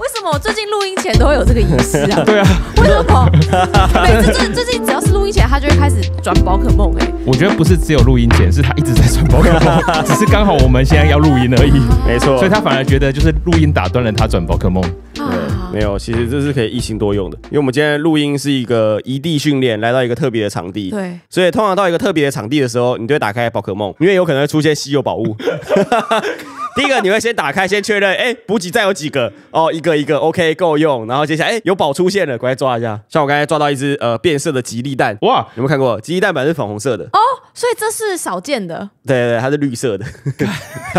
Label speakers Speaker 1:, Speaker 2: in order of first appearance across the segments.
Speaker 1: 为什么最近录音前都会有这个仪式啊？对啊，为什么？每次最近只要是录音前，他就会开始转宝可梦。哎，
Speaker 2: 我觉得不是只有录音前，是他一直在转宝可梦，只是刚好我们现在要录音而已。没错，所以他反而觉得就是录音打断了他转宝可梦。对，
Speaker 3: 没有，其实这是可以一心多用的，因为我们今天录音是一个异地训练，来到一个特别的场地。对，所以通常到一个特别的场地的时候，你就会打开宝可梦，因为有可能会出现稀有宝物。第一个你会先打开，先确认，哎，补给站有几个？哦，一个一个，OK，够用。然后接下来，哎，有宝出现了，过来抓一下。像我刚才抓到一只呃变色的吉利蛋，哇，有没有看过？吉利蛋本来是粉红色的。
Speaker 1: 哦。所以这是少见的，
Speaker 3: 对对，它是绿色的。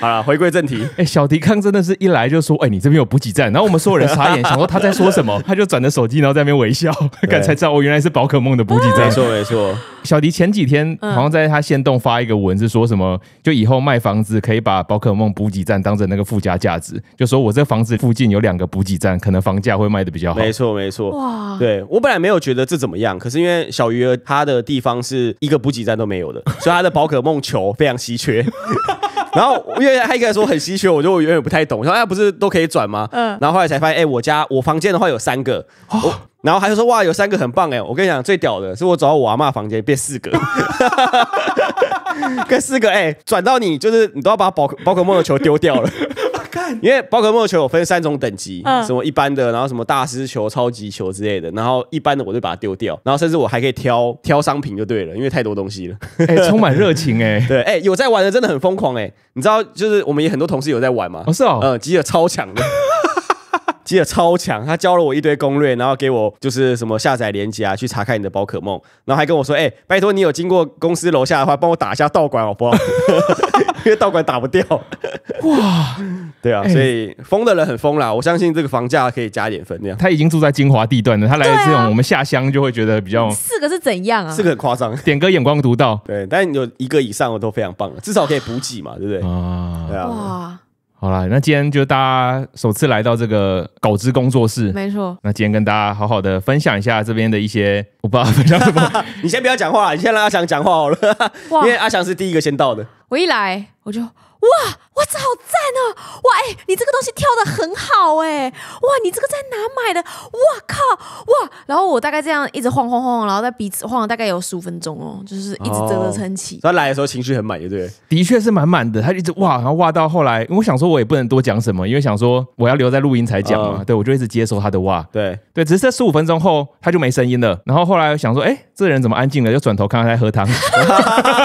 Speaker 3: 好了，回归正题，哎，小迪康真
Speaker 2: 的是一来就说，哎，你这边有补给站，然后我们所有人傻眼，想说他在说什么，他就转着手机，然后在那边微笑，刚才知道我原来是宝可梦的补给站。没错，没错。小迪前几天好像在他现动发一个文字，说什么就以后卖房子可以把宝可梦补给站当成那个附加价值，就说我这房子附近有两个补给站，可能房价会卖的比较好。没
Speaker 3: 错，没错。哇，对我本来没有觉得这怎么样，可是因为小鱼儿他的地方是一个。补给站都没有的，所以他的宝可梦球非常稀缺。然后因为他应该说很稀缺，我就永有点不太懂。我说哎，不是都可以转吗？嗯，然后后来才发现，哎，我家我房间的话有三个，然后还是说哇，有三个很棒哎！我跟你讲，最屌的是我走到我阿妈房间变四个，跟四个哎，转到你就是你都要把宝宝可梦的球丢掉了。因为宝可梦球有分三种等级，什么一般的，然后什么大师球、超级球之类的，然后一般的我就把它丢掉，然后甚至我还可以挑挑商品就对了，因为太多东西了。哎，充满热情哎，对，哎，有在玩的真的很疯狂哎，你知道就是我们也很多同事有在玩嘛，是哦，嗯，集的超强的。记得超强，他教了我一堆攻略，然后给我就是什么下载链接啊，去查看你的宝可梦，然后还跟我说：“哎，拜托你有经过公司楼下的话，帮我打一下道馆好不好？因为道馆打不掉。”哇，对啊，所以疯的人很疯啦，我相信这个房价可以加点分。
Speaker 2: 他已经住在精华地段了，他来了这种我们下乡就会觉得比较四
Speaker 1: 个是怎样啊？四个
Speaker 2: 很夸张。点哥眼光独到，对，但有
Speaker 3: 一个以上我都非常棒了，至少可以补给嘛，对不对？啊，
Speaker 4: 哇。
Speaker 2: 好了，那今天就大家首次来到这个稿子工作室，没错。那今天跟大家好好的分享
Speaker 3: 一下这边的一些，我不知道分享什么，你先不要讲话，你先让阿翔讲话好了，因为阿翔是第一个先到的。
Speaker 1: 我一来我就。哇，哇，这好赞哦！哇，哎，你这个东西跳的很好哎！哇，你这个在哪买的？哇靠！哇，然后我大概这样一直晃晃晃然后在彼此晃了大概有十五分钟哦，就是一直得得撑起。
Speaker 4: 他
Speaker 3: 来的时候情绪很满，对不对？
Speaker 2: 的确是满满的。他一直哇，然后哇到后来，我想说我也不能多讲什么，因为想说我要留在录音才讲嘛。对，我就一直接收他的哇，对对，只是在十五分钟后他就没声音了。然后后来想说，哎，这人怎么安静了？又转头看他在喝汤。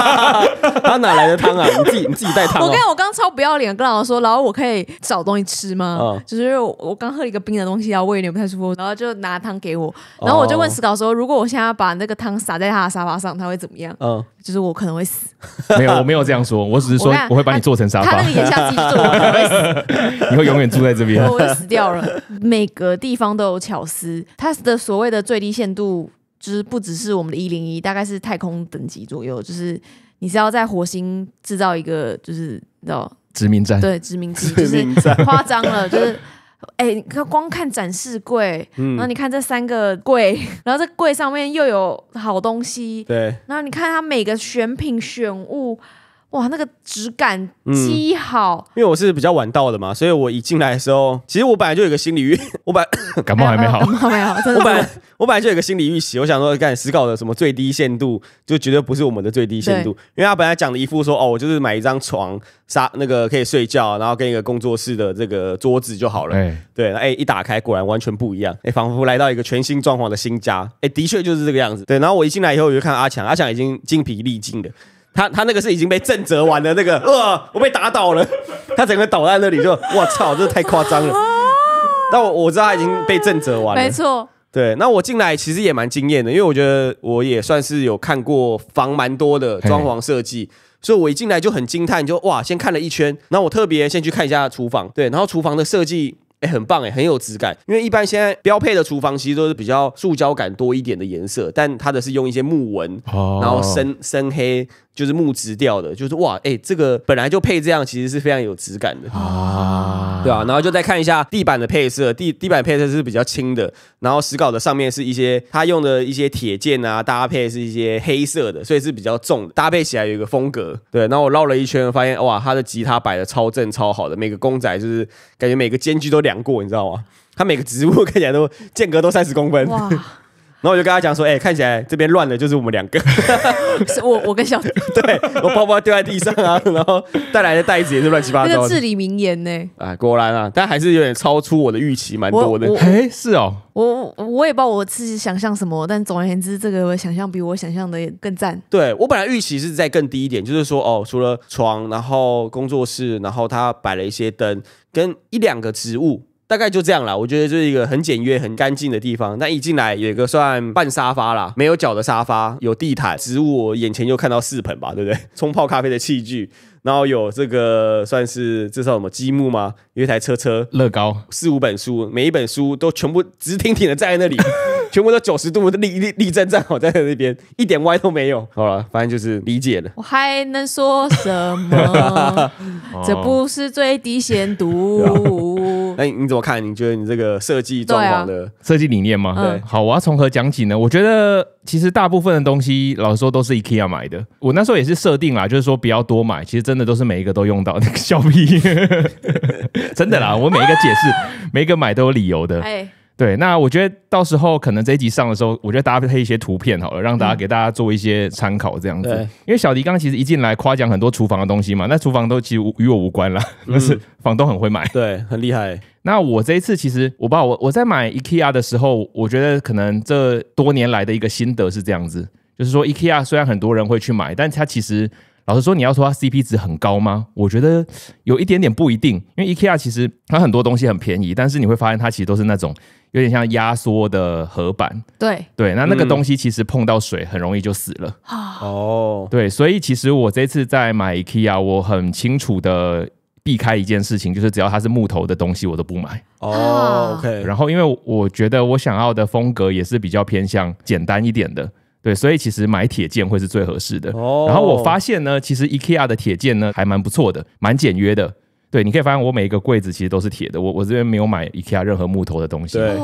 Speaker 3: 他哪来的汤啊？你自己你自己带汤。我你刚
Speaker 1: 我刚超不要脸，跟老师说，然后我可以找东西吃吗？就是我刚喝了一个冰的东西，然后胃有点不太舒服，然后就拿汤给我，然后我就问史导说，如果我现在把那个汤洒在他的沙发上，他会怎么样？嗯，就是我可能会死。没有，我
Speaker 2: 没有这样说，我只是说我会把你做成沙发。他那个眼下技术，我死。你会永远住在这边？我会死掉了。
Speaker 1: 每个地方都有巧思，他的所谓的最低限度就是不只是我们的一零一，大概是太空等级左右，就是。你是要在火星制造一个，就是叫殖民战，对殖民地，就是夸张了，就是 哎，光看展示柜，然后你看这三个柜，然后这柜上面又有好东西，对，然后你看它每个选品选物。哇，那个质感极好，
Speaker 3: 因为我是比较晚到的嘛，所以我一进来的时候，其实我本来就有个心理预，我本 感冒还没好，感
Speaker 4: 冒没好，我本来
Speaker 3: 我本来就有个心理预期，我想说，赶紧思考的什么最低限度，就绝对不是我们的最低限度，因为他本来讲的一副说，哦，我就是买一张床，沙那个可以睡觉，然后跟一个工作室的这个桌子就好了，对，哎，一打开果然完全不一样，哎，仿佛来到一个全新装潢的新家，哎，的确就是这个样子，对，然后我一进来以后，我就看阿强，阿强已经筋疲力尽了。他他那个是已经被震折完了，那个，呃，我被打倒了，他整个倒在那里，就，我操，这太夸张了。那 我我知道他已经被震折完了，没错。对，那我进来其实也蛮惊艳的，因为我觉得我也算是有看过房蛮多的装潢设计，所以我一进来就很惊叹，就哇，先看了一圈，然后我特别先去看一下厨房，对，然后厨房的设计。哎，很棒哎，很有质感。因为一般现在标配的厨房其实都是比较塑胶感多一点的颜色，但它的是用一些木纹，然后深深黑就是木质调的，就是哇，哎，这个本来就配这样，其实是非常有质感的
Speaker 4: 啊，
Speaker 3: 对啊，然后就再看一下地板的配色，地地板配色是比较轻的，然后石膏的上面是一些它用的一些铁件啊，搭配是一些黑色的，所以是比较重的，搭配起来有一个风格。对，然后我绕了一圈，发现哇，它的吉他摆的超正超好的，每个公仔就是感觉每个间距都两。量过，你知道吗？它每个植物 看起来都间隔都三十公分。然后我就跟他讲说，哎，看起来这边乱的，就是我们两个。
Speaker 1: 是我，我跟小婷。对
Speaker 3: 我包包掉在地上啊，然后带来的袋子也是乱七八糟。那个至
Speaker 1: 理名言呢。
Speaker 3: 啊，果然啊，但还是有点超出我的预期，蛮多的。哎，是哦。
Speaker 1: 我我也不知道我自己想象什么，但总而言之，这个想象比我想象的更赞。
Speaker 3: 对我本来预期是在更低一点，就是说，哦，除了床，然后工作室，然后他摆了一些灯跟一两个植物。大概就这样啦，我觉得就是一个很简约、很干净的地方。那一进来有一个算半沙发啦，没有脚的沙发，有地毯、植物。眼前就看到四盆吧，对不对？冲泡咖啡的器具，然后有这个算是这是什么积木吗？有一台车车，乐高，四五本书，每一本书都全部直挺挺的站在那里，全部都九十度的立立立正站好在那边，一点歪都没有。好了，反正就是理解了。我
Speaker 1: 还能说什么？
Speaker 3: 这不
Speaker 1: 是最低限度。
Speaker 3: 哎，你怎么看？你觉得你这个设计状况的设计理念吗？对，好，我要从何
Speaker 2: 讲起呢？我觉得其实大部分的东西，老实说都是 IKEA 买的。我那时候也是设定啦，就是说比较多买。其实真的都是每一个都用到那个笑屁，真的啦。我每一个解释，每一个买都有理由的。哎。对，那我觉得到时候可能这一集上的时候，我觉得搭配一些图片好了，让大家给大家做一些参考，这样子。因为小迪刚刚其实一进来夸奖很多厨房的东西嘛，那厨房都其实与我无关啦，但 是房东很会买，对，很厉害。那我这一次其实，我把我我在买 IKEA 的时候，我觉得可能这多年来的一个心得是这样子，就是说 IKEA 虽然很多人会去买，但是它其实老实说，你要说它 CP 值很高吗？我觉得有一点点不一定，因为 IKEA 其实它很多东西很便宜，但是你会发现它其实都是那种。有点像压缩的合板，
Speaker 1: 对
Speaker 3: 对，那那个东西
Speaker 2: 其实碰到水很容易就死了哦，对，所以其实我这次在买 IKEA，我很清楚的避开一件事情，就是只要它是木头的东西，我都不买。
Speaker 3: 哦，OK。
Speaker 2: 然后因为我觉得我想要的风格也是比较偏向简单一点的，对，所以其实买铁件会是最合适的。哦。然后我发现呢，其实 IKEA 的铁件呢还蛮不错的，蛮简约的。对，你可以发现我每一个柜子其实都是铁的，我我这边没有买 IKEA 任何木头的东西。对，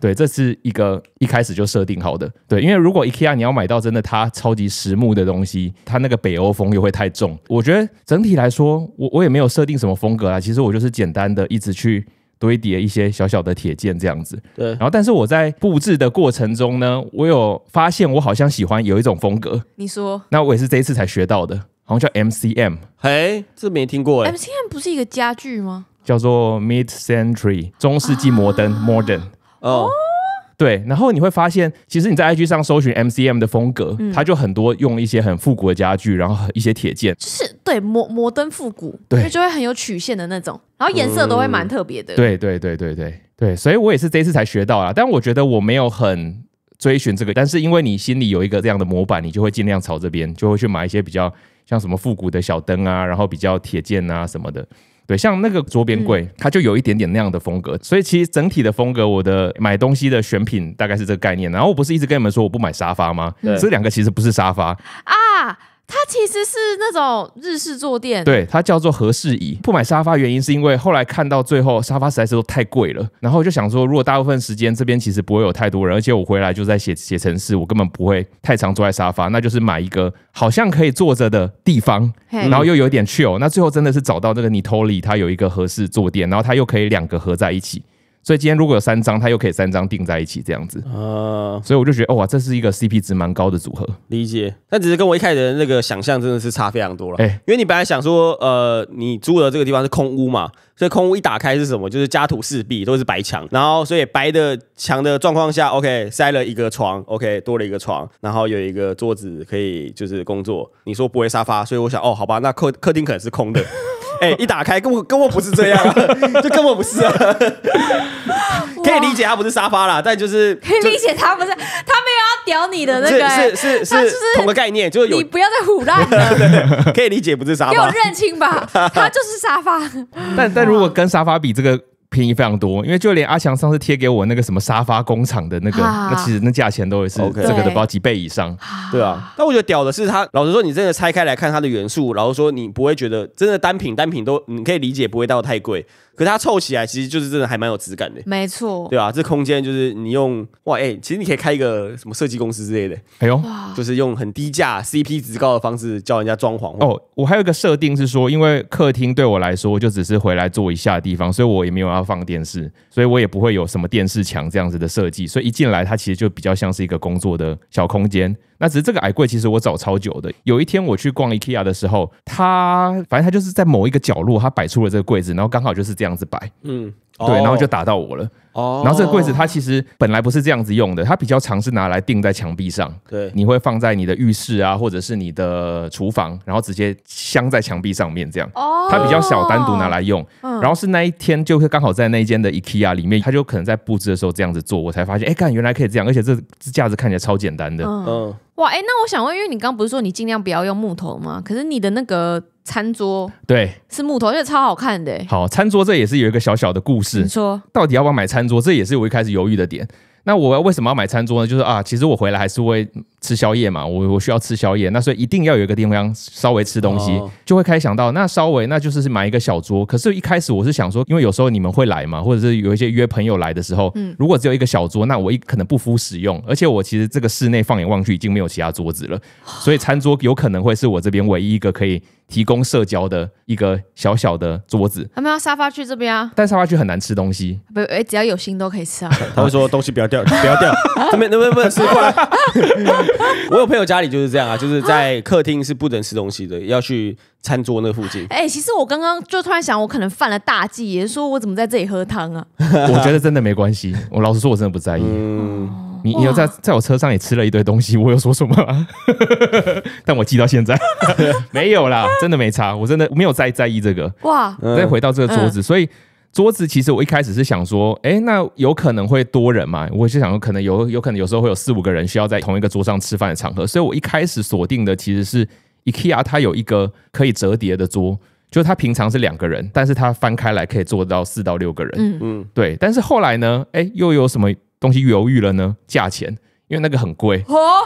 Speaker 2: 对，这是一个一开始就设定好的。对，因为如果 IKEA 你要买到真的它超级实木的东西，它那个北欧风又会太重。我觉得整体来说，我我也没有设定什么风格啊，其实我就是简单的一直去堆叠一些小小的铁件这样子。对，然后但是我在布置的过程中呢，我有发现我好像喜欢有一种风格。你说？那我也是这一次才学到的。好像叫 M C M，嘿，这没听过哎。M C
Speaker 1: M 不是一个家具吗？
Speaker 2: 叫做 Mid Century 中世纪摩登 Modern。哦，对，然后你会发现，其实你在 I G 上搜寻 M C M 的风格，它就很多用一些很复古的家具，然后一些铁件。就是
Speaker 1: 对摩摩登复古，对，就会很有曲线的那种，然后颜色都会蛮特
Speaker 2: 别的。对对对对对对，所以我也是这次才学到啊，但我觉得我没有很。追寻这个，但是因为你心里有一个这样的模板，你就会尽量朝这边，就会去买一些比较像什么复古的小灯啊，然后比较铁件啊什么的。对，像那个桌边柜，它就有一点点那样的风格。所以其实整体的风格，我的买东西的选品大概是这个概念。然后我不是一直跟你们说我不买沙发吗？这两个其实不是沙发
Speaker 1: 啊。它其实是那种日式坐垫，
Speaker 2: 对，它叫做和适椅。不买沙发原因是因为后来看到最后沙发实在是都太贵了，然后就想说，如果大部分时间这边其实不会有太多人，而且我回来就在写写程式，我根本不会太常坐在沙发，那就是买一个好像可以坐着的地方，然后又有一点 l l 那最后真的是找到那个你托 i 它有一个合适坐垫，然后它又可以两个合在一起。所以今天如果有三张，他又可以三张订在一起这样子
Speaker 3: 啊，
Speaker 2: 所以我就觉得，哇，这是一个 CP 值蛮高的组合。
Speaker 3: 理解，但只是跟我一开始的那个想象真的是差非常多了。哎，因为你本来想说，呃，你租的这个地方是空屋嘛，所以空屋一打开是什么？就是家徒四壁，都是白墙。然后所以白的墙的状况下，OK，塞了一个床，OK，多了一个床，然后有一个桌子可以就是工作。你说不会沙发，所以我想，哦，好吧，那客客厅可能是空的。哎，一打开，根本根本不是这样，就根本不是啊！可以理解它不是沙发啦，但就是可以理解
Speaker 1: 他不是，他没有要屌你的那个，是是是，是同个
Speaker 3: 概念，就是你
Speaker 1: 不要再胡乱
Speaker 3: 了。可以理解不是沙发，给我
Speaker 1: 认清吧，它就是沙发。但但
Speaker 3: 如果跟沙发比，这个。
Speaker 2: 便宜非常多，因为就连阿强上次贴给我那个什么沙发工厂的那个，那其实那价钱都是这个的，不知道几倍以上，对啊。
Speaker 3: 但我觉得屌的是他，老实说，你真的拆开来看它的元素，然后说你不会觉得真的单品单品都你可以理解，不会到太贵。可它凑起来，其实就是真的还蛮有质感的。
Speaker 1: 没错，
Speaker 3: 对啊，这空间就是你用哇哎，其实你可以开一个什么设计公司之类的。哎呦，就是用很低价 CP 值高的方式教人家装潢。
Speaker 2: 哦，我还有一个设定是说，因为客厅对我来说就只是回来坐一下的地方，所以我也没有要放电视，所以我也不会有什么电视墙这样子的设计。所以一进来，它其实就比较像是一个工作的小空间。那只是这个矮柜，其实我找超久的。有一天我去逛 IKEA 的时候，他反正他就是在某一个角落，他摆出了这个柜子，然后刚好就是这样子摆，
Speaker 4: 嗯，对，然后就打到我
Speaker 2: 了。然后这个柜子它其实本来不是这样子用的，它比较长，是拿来钉在墙壁上。对，你会放在你的浴室啊，或者是你的厨房，然后直接镶在墙壁上面这样。
Speaker 4: 哦，它比较小，单独
Speaker 2: 拿来用。然后是那一天，就会刚好在那间的 IKEA 里面，它就可能在布置的时候这样子做，我才发现，哎，看原来可以这样，而且这架子看起来超简单的。嗯，
Speaker 1: 哇，哎，那我想问，因为你刚不是说你尽量不要用木头吗？可是你的那个。餐桌对，是木头，因为超好看的。
Speaker 2: 好，餐桌这也是有一个小小的故事。你说，到底要不要买餐桌？这也是我一开始犹豫的点。那我要为什么要买餐桌呢？就是啊，其实我回来还是会吃宵夜嘛，我我需要吃宵夜，那所以一定要有一个地方稍微吃东西，就会开始想到那稍微那就是买一个小桌。可是，一开始我是想说，因为有时候你们会来嘛，或者是有一些约朋友来的时候，嗯，如果只有一个小桌，那我一可能不敷使用，而且我其实这个室内放眼望去已经没有其他桌子了，所以餐桌有可能会是我这边唯一一个可以。提供社交的一个小小的桌子，
Speaker 1: 他们要沙发去这边啊，但沙发去
Speaker 3: 很难吃
Speaker 2: 东西。
Speaker 1: 不，哎，只要有心都可以吃啊。他会
Speaker 3: 说东西不要掉，不要掉，这边、那不能吃。我有朋友家里就是这样啊，就是在客厅是不能吃东西的，要去餐桌那附近。
Speaker 1: 哎，其实我刚刚就突然想，我可能犯了大忌，也是说我怎么在这里喝汤啊？
Speaker 2: 我觉得真的没关系，我老实说我真的不在意。嗯。你你又在在我车上也吃了一堆东西，我有说什么？但我记到现在 没有啦，真的没差，我真的没有在在意这个。
Speaker 4: 哇！再回到这个桌子，
Speaker 2: 所以桌子其实我一开始是想说，哎，那有可能会多人嘛？我就想说，可能有有可能有时候会有四五个人需要在同一个桌上吃饭的场合，所以我一开始锁定的其实是 IKEA，它有一个可以折叠的桌，就是它平常是两个人，但是它翻开来可以做到四到六个人。嗯嗯，对。但是后来呢，哎，又有什么？东西犹豫了呢，价钱，因为那个很贵，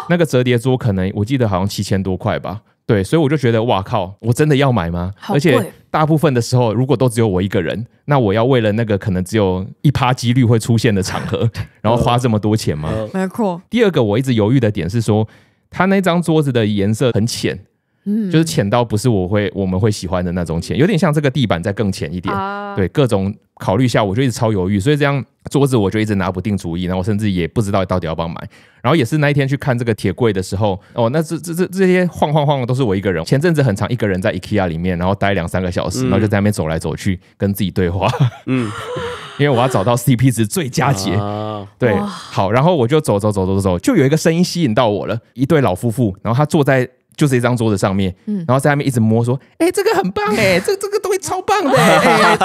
Speaker 2: 那个折叠桌可能我记得好像七千多块吧，对，所以我就觉得哇靠，我真的要买吗？而且大部分的时候，如果都只有我一个人，那我要为了那个可能只有一趴几率会出现的场合，然后花这么多钱吗？没错。第二个我一直犹豫的点是说，它那张桌子的颜色很浅，嗯，就是浅到不是我会我们会喜欢的那种浅，有点像这个地板再更浅一点，对，各种。考虑下，我就一直超犹豫，所以这样桌子我就一直拿不定主意，然后我甚至也不知道到底要不要买。然后也是那一天去看这个铁柜的时候，哦，那这这这这些晃晃晃的都是我一个人。前阵子很长，一个人在 IKEA 里面，然后待两三个小时，然后就在那边走来走去，跟自己对话。嗯，因为我要找到 C P 值最佳啊、对，好，然后我就走走走走走，就有一个声音吸引到我了，一对老夫妇，然后他坐在就是一张桌子上面，嗯，然后在那边一直摸说：“哎，这个很棒，哎，这这个东西超棒的，哎，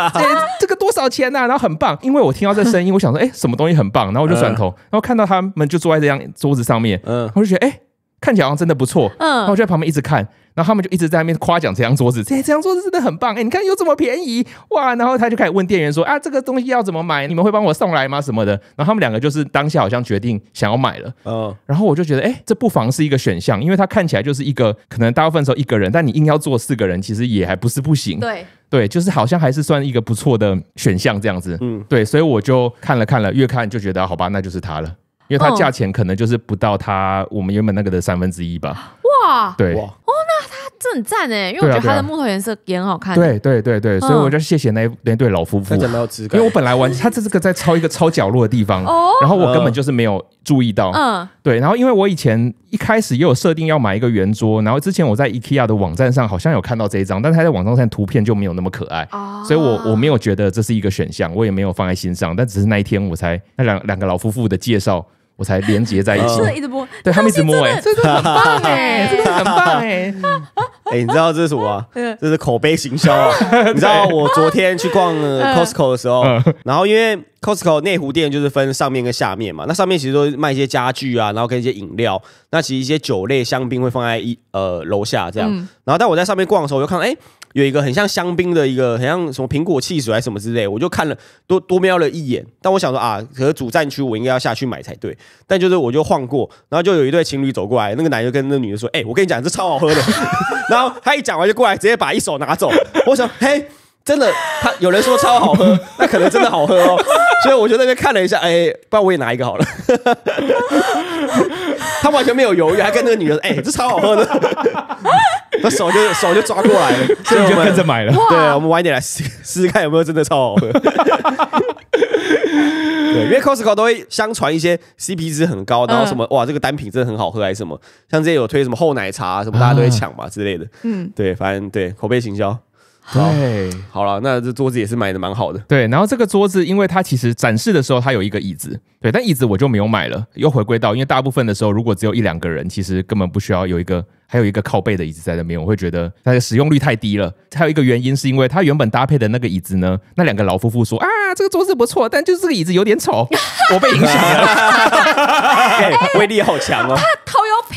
Speaker 2: 这个多少？”天呐，然后很棒，因为我听到这声音，我想说，哎，什么东西很棒？然后我就转头，然后看到他们就坐在这张桌子上面，嗯，我就觉得，哎，看起来好像真的不错，嗯。然后我在旁边一直看，然后他们就一直在那边夸奖这张桌子，这这张桌子真的很棒，哎，你看又这么便宜，哇！然后他就开始问店员说，啊，这个东西要怎么买？你们会帮我送来吗？什么的？然后他们两个就是当下好像决定想要买了，嗯。然后我就觉得，哎，这不妨是一个选项，因为它看起来就是一个可能大部分时候一个人，但你硬要坐四个人，其实也还不是不行，对。对，就是好像还是算一个不错的选项这样子。嗯，对，所以我就看了看了，越看就觉得好吧，那就是它了，因为它价钱可能就是不到它我们原本那个的三分之一吧。哇，对，哇，
Speaker 1: 那它这很赞哎，因为我觉得它的木头颜色也很好看。对
Speaker 2: 对对对，所以我就谢谢那那对老夫妇，因为，我本来玩它这是个在超一个超角落的地方，然后我根本就是没有注意到。嗯，对，然后因为我以前一开始也有设定要买一个圆桌，然后之前我在 IKEA 的网站上好像有看到这一张，但是他在网站上图片就没有那么可爱，所以我我没有觉得这是一个选项，我也没有放在心上，但只是那一天我才那两两个老夫妇的介绍。我才连接在一起，一直摸，对他们一直
Speaker 3: 摸哎，真 的很棒哎，很棒哎，哎，你知道这是什么？这是口碑行销啊！你知道我昨天去逛 Costco 的时候，然后因为 Costco 内湖店就是分上面跟下面嘛，那上面其实都卖一些家具啊，然后跟一些饮料，那其实一些酒类香槟会放在一呃楼下这样，然后但我在上面逛的时候，我就看哎。有一个很像香槟的一个，很像什么苹果汽水还是什么之类，我就看了多多瞄了一眼。但我想说啊，可主战区我应该要下去买才对。但就是我就晃过，然后就有一对情侣走过来，那个男的跟那女的说：“哎，我跟你讲，这超好喝的。”然后他一讲完就过来，直接把一手拿走。我想，嘿。真的，他有人说超好喝，那可能真的好喝哦。所以我就在那边看了一下，哎，不然我也拿一个好了。他完全没有犹豫，还跟那个女的，哎，这超好喝的，那手就手就抓过来了，所以就跟着买了。对，我们晚一点来试，试看有没有真的超好喝。对，因为 Costco 都会相传一些 CP 值很高，然后什么哇，这个单品真的很好喝，还是什么，像这些有推什么厚奶茶什么，大家都会抢嘛之类的。嗯，对，反正对口碑行销。对，好了，那这桌子也是买的蛮好的。对，然后这个桌
Speaker 2: 子，因为它其实展示的时候它有一个椅子，对，但椅子我就没有买了，又回归到，因为大部分的时候，如果只有一两个人，其实根本不需要有一个还有一个靠背的椅子在那边，我会觉得它的使用率太低了。还有一个原因是因为它原本搭配的那个椅子呢，那两个老夫妇说啊，这个桌子不错，但就是这个椅子有点丑，我被影响了，威力好强哦。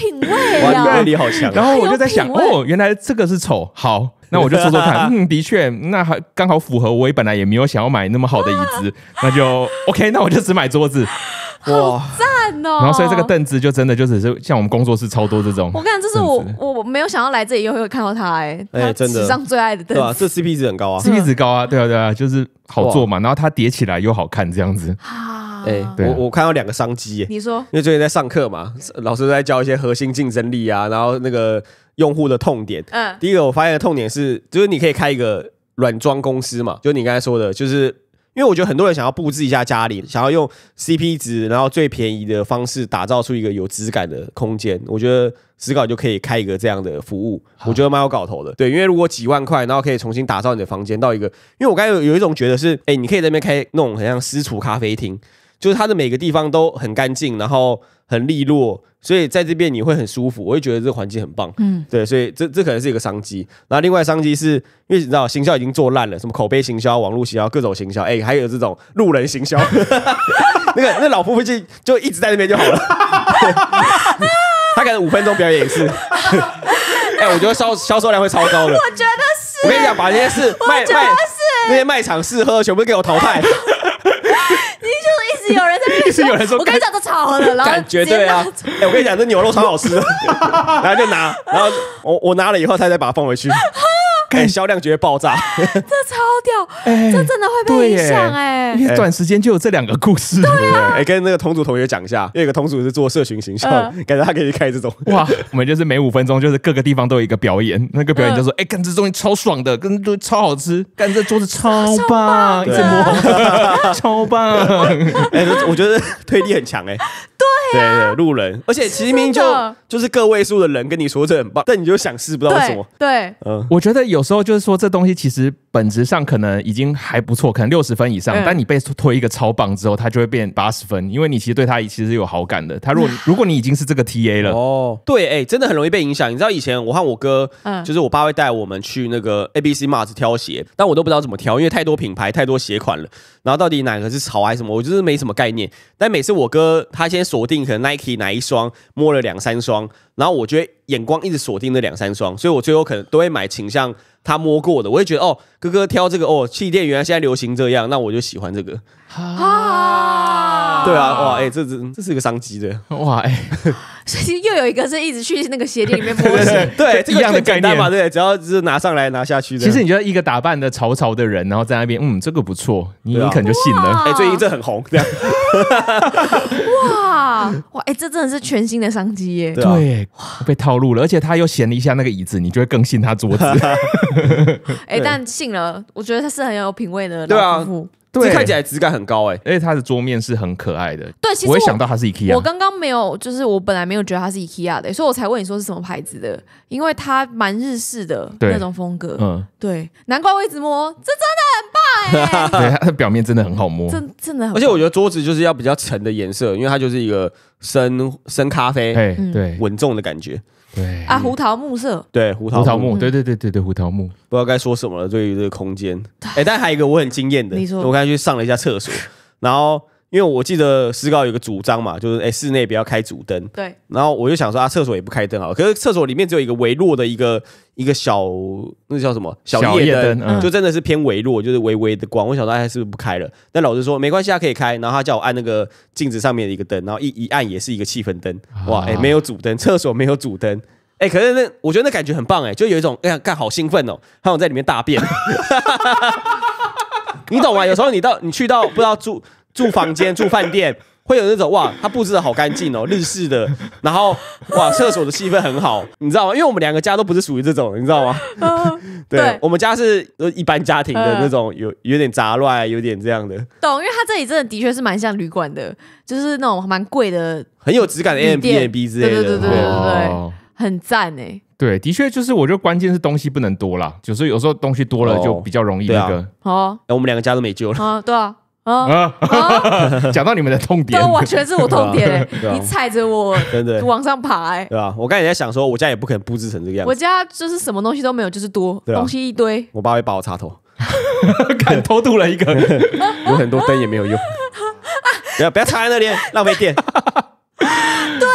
Speaker 1: 品味，哇，推理好强。
Speaker 2: 然后我就在想哦，原来这个是丑，好，那我就说说看，嗯，的确，那还刚好符合我本来也没有想要买那么好的椅子，那就 OK，那我就只买桌子，哇，
Speaker 4: 赞哦。然后所以这个
Speaker 2: 凳子就真的就只是像我们工作室超多这种，我看
Speaker 1: 这是我我没有想要来这里又会看到它，哎，
Speaker 2: 哎，真的，史上最
Speaker 1: 爱的凳，
Speaker 3: 子，这 CP 值很高啊
Speaker 2: ，CP 值高啊，对啊，对啊，就是好坐嘛，然后它叠
Speaker 3: 起来又好看这样子，啊。哎，我我看到两个商机，你说，因为最近在上课嘛，老师在教一些核心竞争力啊，然后那个用户的痛点。嗯，第一个我发现的痛点是，就是你可以开一个软装公司嘛，就你刚才说的，就是因为我觉得很多人想要布置一下家里，想要用 CP 值，然后最便宜的方式打造出一个有质感的空间，我觉得实稿就可以开一个这样的服务，我觉得蛮有搞头的。对，因为如果几万块，然后可以重新打造你的房间到一个，因为我刚才有有一种觉得是，哎，你可以在那边开那种很像私厨咖啡厅。就是它的每个地方都很干净，然后很利落，所以在这边你会很舒服。我会觉得这个环境很棒，嗯，对，所以这这可能是一个商机。然后另外商机是因为你知道行销已经做烂了，什么口碑行销、网络行销、各种行销，哎，还有这种路人行销，那个那老夫不就就一直在那边就好了，他可能五分钟表演一次，哎，我觉得销销售量会超高的，我
Speaker 4: 觉得是。我跟你讲，把那些试卖卖
Speaker 3: 那些卖场试喝全部给我淘汰。
Speaker 4: 有人在，一直有人说，我跟你讲，这炒了，然后感觉对啊，
Speaker 3: 哎，我跟你讲，这牛肉超好吃，
Speaker 4: 然
Speaker 3: 后就拿，然后我我拿了以后，他再把它放回去。哎，销量绝对爆炸！这
Speaker 1: 超屌，这真的会被影响哎！
Speaker 3: 因为短时间就有这两个故事。对啊，哎，跟那个同组同学讲一下，因为有个同组是做社群形象，
Speaker 2: 感觉他可以开这种哇。我们就是每五分钟就是各个地方都有一个表演，那个表演就说：哎，干这东西超爽的，跟超好吃，干这桌子超棒，
Speaker 3: 超棒，哎，我觉得推力很强哎。对对，路人，而且齐明就就是个位数的人跟你说这很棒，但你就想试，不知道为什么。对，嗯，
Speaker 2: 我觉得有时候就是说这东西其实本质上可能已经还不错，可能六十分以上，但你被推一个超棒之后，它就会变八十分，因为你其实对他其实有好感的。他如果如果你已经是这个 TA 了，哦，
Speaker 3: 对，哎，真的很容易被影响。你知道以前我和我哥，嗯，就是我爸会带我们去那个 ABC Mart 挑鞋，但我都不知道怎么挑，因为太多品牌太多鞋款了，然后到底哪个是潮还是什么，我就是没什么概念。但每次我哥他先。锁定可能 Nike 哪一双摸了两三双，然后我就得眼光一直锁定那两三双，所以我最后可能都会买倾向他摸过的。我会觉得哦，哥哥挑这个哦，气垫原来现在流行这样，那我就喜欢这个。
Speaker 4: 啊，对啊，哇，
Speaker 3: 哎，这这这是一个商机的，哇，哎，
Speaker 1: 所以又有一个是一直去那个鞋店里面摸，
Speaker 3: 对 这对，一样的概念嘛，对，只要是
Speaker 2: 拿上来拿下去的。其实你觉得一个打扮的潮潮的人，然后在那边，嗯，这个不错，你你可能就信
Speaker 3: 了。哎，最近这很红，这样。
Speaker 1: 哇哇！哎，这真的是全新的商机耶！对，
Speaker 2: 被套路了，而且他又嫌了一下那个椅子，你就会更信他桌子。
Speaker 1: 哎，但信了，我觉得他是很有品味的。夫妇。对，看起
Speaker 2: 来质感很高哎，而且它的桌面是很可爱的。对，其实我想到它是 IKEA，我
Speaker 1: 刚刚没有，就是我本来没有觉得它是 IKEA 的，所以我才问你说是什么牌子的，因为它蛮日式的那种风格，嗯，对，难怪我一直摸，这真
Speaker 3: 的很棒哎，对，它的表面真的很好摸，真真的，很。而且我觉得桌子就是要比较沉的颜色，因为它就是一个深深咖啡，对，稳重的感觉。
Speaker 1: 对啊，胡桃木色，
Speaker 3: 对胡桃木，对
Speaker 2: 对对对对胡
Speaker 3: 桃木，不知道该说什么了。对于这个空间，哎，但还有一个我很惊艳的，你说我刚才去上了一下厕所，然后。因为我记得石膏有个主张嘛，就是哎，室内不要开主灯。对。然后我就想说啊，厕所也不开灯好。可是厕所里面只有一个微弱的一个一个小，那叫什么？小夜灯。嗯。就真的是偏微弱，就是微微的光。我想说，哎，是不是不开了？但老师说没关系他可以开。然后他叫我按那个镜子上面的一个灯，然后一一按也是一个气氛灯。哇，哎，没有主灯，厕所没有主灯。哎，可是那我觉得那感觉很棒哎，就有一种哎呀，干好兴奋哦，好想在里面大便。你懂吗？有时候你到你去到不知道住。住房间住饭店 会有那种哇，他布置的好干净哦，日式的，然后哇，厕所的气氛很好，你知道吗？因为我们两个家都不是属于这种，你知道吗？
Speaker 4: 对，我
Speaker 3: 们家是一般家庭的那种，有有点杂乱，有点这样的。懂，
Speaker 1: 因为他这里真的的确是蛮像旅馆的，就是那种蛮贵的，
Speaker 3: 很有质感的 M B A
Speaker 1: B 之类的，对对对对对很赞哎。
Speaker 2: 对，的确就是我觉得关键是东西不能多啦，就是有时候东西多了就比较容易那个。哦，哎，我们两个家都没救了
Speaker 1: 啊！对啊。啊！
Speaker 3: 讲到你们的痛点，完全是我痛点 你踩
Speaker 1: 着我，
Speaker 2: 对
Speaker 3: 对，往
Speaker 1: 上爬哎，对
Speaker 3: 吧？我刚才在想说，我家也不可能布置成这个样子。我家
Speaker 1: 就是什么东西都没有，就是多
Speaker 3: 东西一堆。我爸会把我插头，敢 偷渡了一个，有很多灯也没有用，不要不要插在那里，浪费电。
Speaker 4: 对。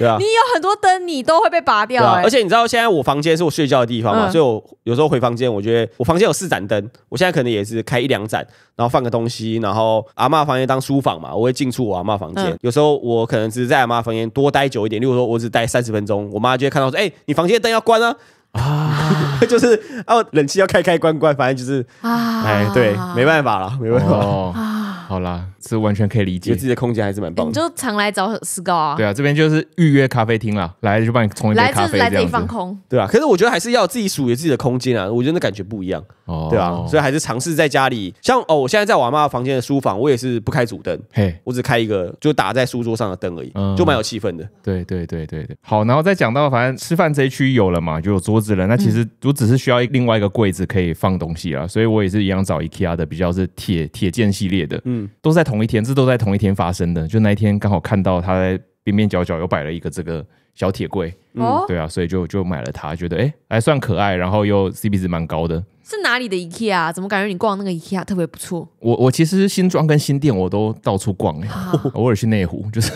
Speaker 1: 对啊，你有很多灯，你都会被拔掉。而且你
Speaker 3: 知道现在我房间是我睡觉的地方嘛？所以，我有时候回房间，我觉得我房间有四盏灯，我现在可能也是开一两盏，然后放个东西，然后阿妈房间当书房嘛，我会进出我阿妈房间。有时候我可能只是在阿妈房间多待久一点，例如说，我只待三十分钟，我妈就会看到说：“哎，你房间的灯要关啊！”啊，就是哦，冷气要开开关关，反正就是啊，哎，对，没办法了，没办法啊，
Speaker 2: 好啦。是完全可以理解，自己的空间还是蛮棒的。你就
Speaker 1: 常来找石高啊？对啊，
Speaker 2: 这边就是
Speaker 3: 预约咖啡厅了，来就帮你冲一杯咖啡这放空。对啊，可是我觉得还是要自己属于自己的空间啊，我觉得那感觉不一样，哦，对啊，所以还是尝试在家里，像哦，我现在在我妈房间的书房，我也是不开主灯，嘿，我只开一个，就打在书桌上的灯而已，就蛮有气氛的。对对对对对。
Speaker 2: 好，然后再讲到反正吃饭这一区有了嘛，就有桌子了，那其实我只是需要另外一个柜子可以放东西啊，所以我也是一样找 IKEA 的，比较是铁铁件系列的，嗯，都在。同一天，这都在同一天发生的。就那一天，刚好看到他在边边角角又摆了一个这个小铁柜，嗯，对啊，所以就就买了它，觉得哎还算可爱，然后又 CP 值蛮高的。
Speaker 1: 是哪里的 IKEA 啊？怎么感觉你逛那个 IKEA 特别不错？
Speaker 2: 我我其实新装跟新店我都到处逛 偶尔去内湖就是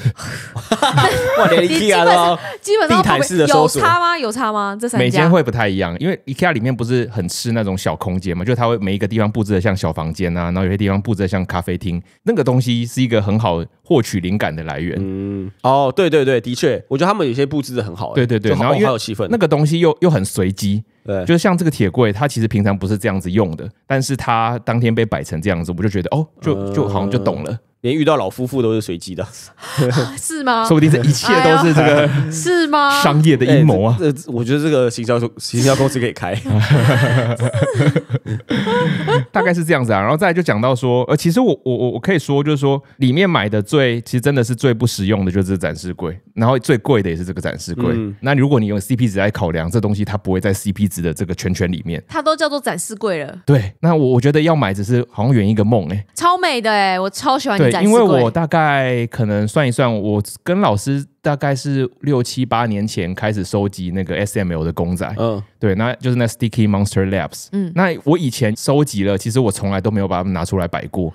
Speaker 1: 连 IKEA 基本上，地毯式的有差吗？有差吗？这三家每天会
Speaker 2: 不太一样，因为 IKEA 里面不是很吃那种小空间嘛，就它会每一个地方布置的像小房间啊，然后有些地方布置的像咖啡厅，那个东西是一个很好获取灵感的来源。
Speaker 3: 嗯，哦，对对对，的确，我觉得他们有些布置的很好。对对对，然后很有气氛，那个
Speaker 2: 东西又又很随机。对，就是像这个铁柜，它其实平常不是这样子用的，但是它当天被摆成这样子，我就觉得哦，就就好像就懂了。
Speaker 3: 连遇到老夫妇都是随机的，
Speaker 4: 是吗？说不定这一切都是这
Speaker 3: 个
Speaker 1: 是吗？商
Speaker 3: 业的阴谋啊！这我觉得这个行销行销公司可以开，
Speaker 2: 大概是这样子啊。然后再来就讲到说，呃，其实我我我我可以说，就是说里面买的最其实真的是最不实用的，就是展示柜。然后最贵的也是这个展示柜。那你如果你用 CP 值来考量，这东西它不会在 CP 值的这个圈圈里面。
Speaker 1: 它都叫做展示柜了。
Speaker 2: 对，那我我觉得要买只是好像圆一个梦哎，
Speaker 1: 超美的哎，我超喜欢。因为我
Speaker 2: 大概可能算一算，我跟老师大概是六七八年前开始收集那个 SML 的公仔，嗯，对，那就是那 Sticky Monster Labs，嗯，那我以前收集了，其实我从来都没有把它们拿出来摆过，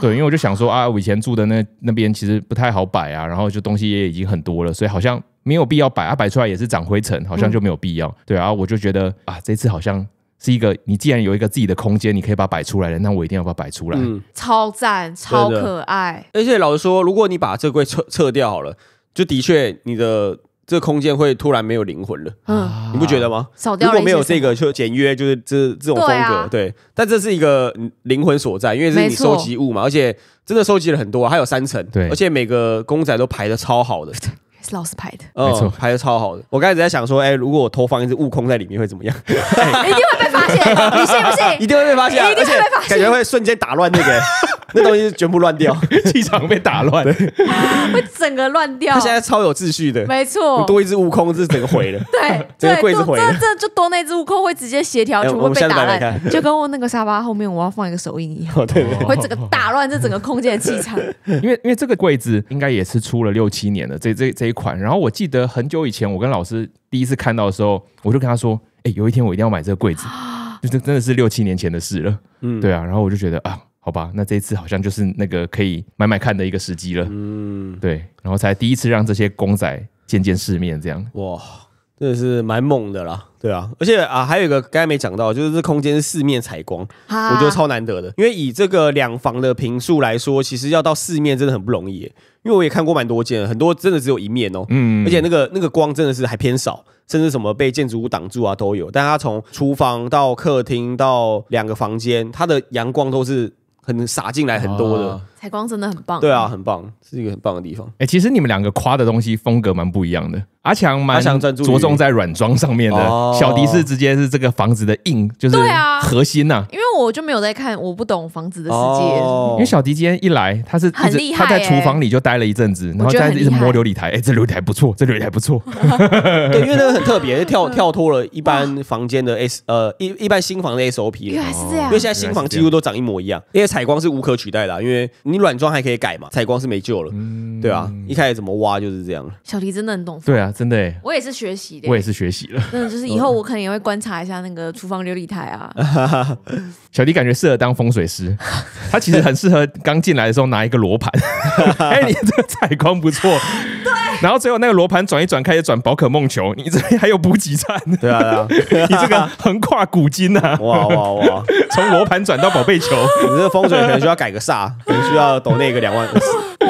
Speaker 2: 对，因为我就想说啊，我以前住的那那边其实不太好摆啊，然后就东西也已经很多了，所以好像没有必要摆，啊，摆出来也是长灰尘，好像就没有必要，对啊，我就觉得啊，这次好像。是一个，你既然有一个自己的空间，你可以把它摆出来了，那我一定要把它摆出来。
Speaker 1: 嗯，超赞，
Speaker 3: 超可爱。而且老实说，如果你把这柜撤撤掉好了，就的确你的这个空间会突然没有灵魂了。嗯，你不觉得吗？掉如果没有这个，就简约就是这这种风格对。但这是一个灵魂所在，因为是你收集物嘛，而且真的收集了很多，还有三层。对，而且每个公仔都排的超好的。老师拍的，没错，拍的超好的。我刚才在想说，哎，如果我偷放一只悟空在里面会怎么样？一定会被发
Speaker 4: 现，你信不信？一定会被发现，一定会被发现，感觉会
Speaker 3: 瞬间打乱那个。那东西是全部乱掉，气场被打乱，
Speaker 1: 会整个乱掉。他现在
Speaker 3: 超有秩序的，没错。多一只悟空，这整个毁了。对，这 个柜子毁了，
Speaker 1: 这就多那只悟空会直接协调，全部被打乱。就跟我那个沙发后面，我要放一个手印一
Speaker 3: 对对，会整个
Speaker 1: 打乱这整个空间气场。
Speaker 2: 因为因为这个柜子应该也是出了六七年的这这这一款，然后我记得很久以前我跟老师第一次看到的时候，我就跟他说：“哎，有一天我一定要买这个柜子。”就真的是六七年前的事了。嗯，对啊。然后我就觉得啊。好吧，那这一次好像就是那个可以买买看的一个时机了。嗯，对，然后才第一次让这些公仔见见世面，这样哇，
Speaker 3: 真的是蛮猛的啦，对啊，而且啊，还有一个刚才没讲到，就是这空间是四面采光，我觉得超难得的。因为以这个两房的平数来说，其实要到四面真的很不容易。因为我也看过蛮多间，很多真的只有一面哦，嗯，而且那个那个光真的是还偏少，甚至什么被建筑物挡住啊都有。但它从厨房到客厅到两个房间，它的阳光都是。很洒进来很多的
Speaker 1: 采光真的很棒，对啊，
Speaker 3: 很棒，是一个很棒的地方。
Speaker 2: 哎，其实你们两个夸的东西风格蛮不一样的。阿强蛮专注在软装上面的，小迪是直接是这个房子的硬，就是核心呐，
Speaker 1: 因为。我就没有在看，我不懂房子的世界。因为
Speaker 2: 小迪今天
Speaker 3: 一来，他是很厉害，他在厨房里就待了一阵子，然后在摸
Speaker 2: 琉璃台。哎，这琉璃台不错，这琉
Speaker 3: 璃台不错。对，因为那个很特别，跳跳脱了一般房间的 S，呃，一一般新房的 SOP。原来是这样，因为现在新房几乎都长一模一样。因为采光是无可取代的，因为你软装还可以改嘛，采光是没救了，对啊，一开始怎么挖就是这样。
Speaker 1: 小迪真的很懂，
Speaker 3: 对啊，真的。
Speaker 2: 我
Speaker 1: 也是学习的，我也是
Speaker 3: 学习了。真的就是以后
Speaker 1: 我可能也会观察一下那个厨房琉璃台啊。
Speaker 2: 小弟感觉适合当风水师，他其实很适合刚进来的时候拿一个罗盘。哎，你这个采光不错。对。然后最后那个罗盘转一转，开始转宝可梦球。你这边还有补给站？对啊对啊，你这个横跨古今呐！
Speaker 3: 哇哇哇！从罗盘转到宝贝球，你这个风水可能需要改个煞，可能需要抖那个两万。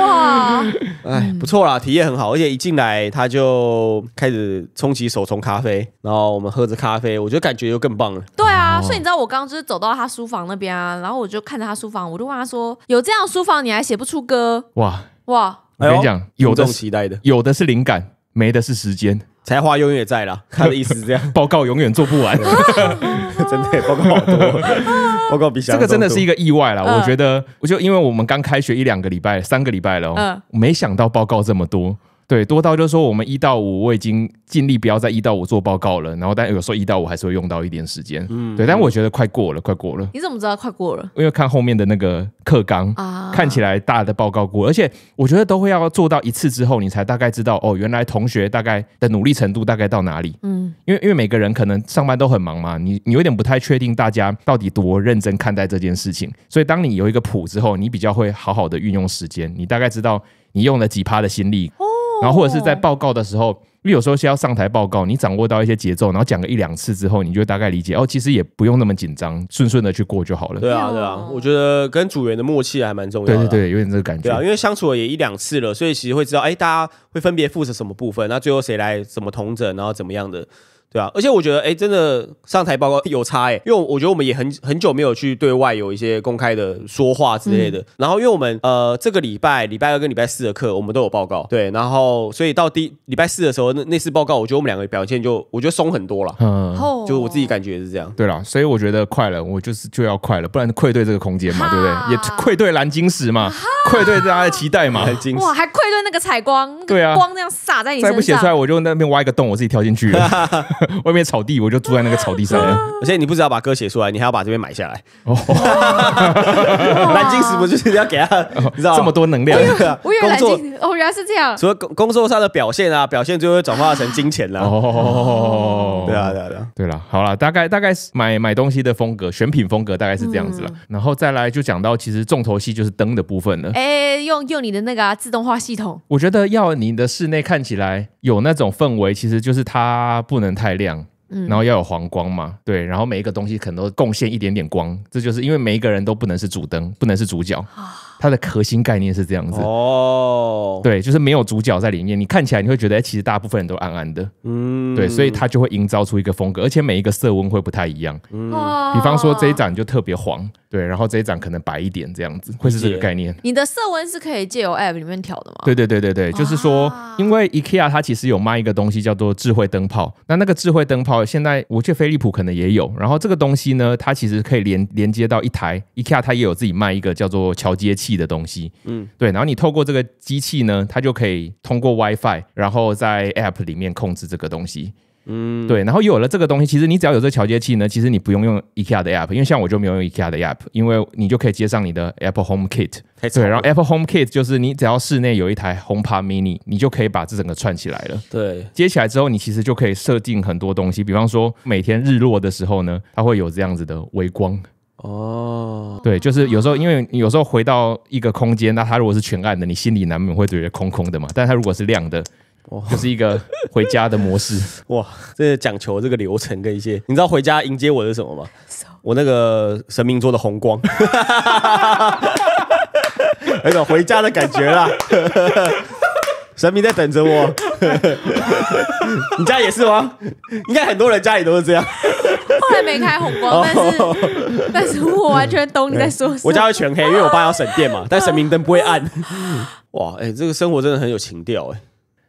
Speaker 3: 哇，哎，不错啦，体验很好，而且一进来他就开始冲起手冲咖啡，然后我们喝着咖啡，我觉得感觉就更棒了。对啊，所以你
Speaker 1: 知道我刚就是走到他书房那边啊，然后我就看着他书房，我就问他说：“有这样书房你还写不出歌？”哇哇，
Speaker 2: 我跟你讲，有的期待的，有的是灵感，没的是时间。才华永远在了，他的意思是这样。报告永远做不完，真的
Speaker 4: 报告好多，
Speaker 2: 报告比这个真的是一个意外了。我觉得，我就因为我们刚开学一两个礼拜、三个礼拜了，嗯，没想到报告这么多。对，多到就是说，我们一到五我已经尽力不要在一到五做报告了。然后，但有时候一到五还是会用到一点时间。嗯，对，但我觉得快过了，快过了。你
Speaker 1: 怎么知道快过了？
Speaker 2: 因为看后面的那个课纲啊，看起来大的报告过，而且我觉得都会要做到一次之后，你才大概知道哦，原来同学大概的努力程度大概到哪里。嗯，因为因为每个人可能上班都很忙嘛，你你有点不太确定大家到底多认真看待这件事情。所以，当你有一个谱之后，你比较会好好的运用时间，你大概知道你用了几趴的心力。然后或者是在报告的时候，因为有时候是要上台报告，你掌握到一些节奏，然后讲个一两次之后，你就大概理解哦，其实也不用那么紧张，顺顺的去过就好了。对
Speaker 3: 啊对啊，我觉得跟组员的默契还蛮重要的。对对
Speaker 2: 对，有点这个感觉。对啊，因
Speaker 3: 为相处也一两次了，所以其实会知道，哎，大家会分别负责什么部分，那最后谁来怎么同整，然后怎么样的。对啊，而且我觉得，哎，真的上台报告有差哎，因为我觉得我们也很很久没有去对外有一些公开的说话之类的。然后，因为我们呃，这个礼拜礼拜二跟礼拜四的课我们都有报告，对，然后所以到第礼拜四的时候那那次报告，我觉得我们两个表现就我觉得松很多了，
Speaker 2: 嗯，就
Speaker 3: 我自己感觉是这样，
Speaker 2: 对了，所以我觉得快了，我就是就要快了，不然愧对这个空间嘛，对不对？也愧对蓝晶石嘛，愧对大家的期待嘛，哇，还
Speaker 1: 愧对那个采光，对啊，光那样洒在你，再不写出来
Speaker 2: 我就那边挖一个洞，我自己跳进去了。外面草地，我就住在那个草地上。而且你不只要
Speaker 3: 把歌写出来，你还要把这边买下来。哦，南京石不就是要给他，你知道这么多能量？我原来
Speaker 1: 哦，原来是这样。除
Speaker 3: 了工工作上的表现啊，表现就会转化成金钱哦，对啊，对啊，对了，好了，大概大概是买
Speaker 2: 买东西的风格，选品风格大概是这样子了。然后再来就讲到其实重头戏就是灯的部分了。
Speaker 1: 哎，用用你的那个自动化系统。
Speaker 2: 我觉得要你的室内看起来。有那种氛围，其实就是它不能太亮，然后要有黄光嘛，对，然后每一个东西可能都贡献一点点光，这就是因为每一个人都不能是主灯，不能是主角，它的核心概念是这样子。
Speaker 3: 哦，对，
Speaker 2: 就是没有主角在里面，你看起来你会觉得，哎，其实大部分人都暗暗的，
Speaker 3: 嗯，对，所以
Speaker 2: 它就会营造出一个风格，而且每一个色温会不太一样，嗯，比方说这一盏就特别黄。对，然后这一盏可能白一点，这样子会是这个概念。
Speaker 1: 你的色温是可以借由 App 里面调的吗？
Speaker 2: 对对对对对，就是说，因为 IKEA 它其实有卖一个东西叫做智慧灯泡。那那个智慧灯泡现在，我去飞利浦可能也有。然后这个东西呢，它其实可以连连接到一台 IKEA，它也有自己卖一个叫做桥接器的东西。嗯，对，然后你透过这个机器呢，它就可以通过 WiFi，然后在 App 里面控制这个东西。嗯，对，然后有了这个东西，其实你只要有这个桥接器呢，其实你不用用 IKEA 的 app，因为像我就没有用 IKEA 的 app，因为你就可以接上你的 Apple Home Kit。对，然后 Apple Home Kit 就是你只要室内有一台 Home Pod Mini，你就可以把这整个串起来了。对，接起来之后，你其实就可以设定很多东西，比方说每天日落的时候呢，它会有这样子的微光。
Speaker 3: 哦，对，
Speaker 2: 就是有时候因为有时候回到一个空间，那它如果是全暗的，你心里难免会觉得空空的嘛。但它如果是亮的。就是一个回家的模式
Speaker 3: 哇！这讲求这个流程跟一些，你知道回家迎接我是什么吗？我那个神明桌的红光，那种回家的感觉啦。神明在等着我，你家也是吗？应该很多人家里都是这样。后
Speaker 1: 来没开红光，但是但是我完全懂你在说。我家会全黑，因为我爸要省电嘛，
Speaker 3: 但神明灯不会暗。哇，哎，这个生活真的很有情调哎。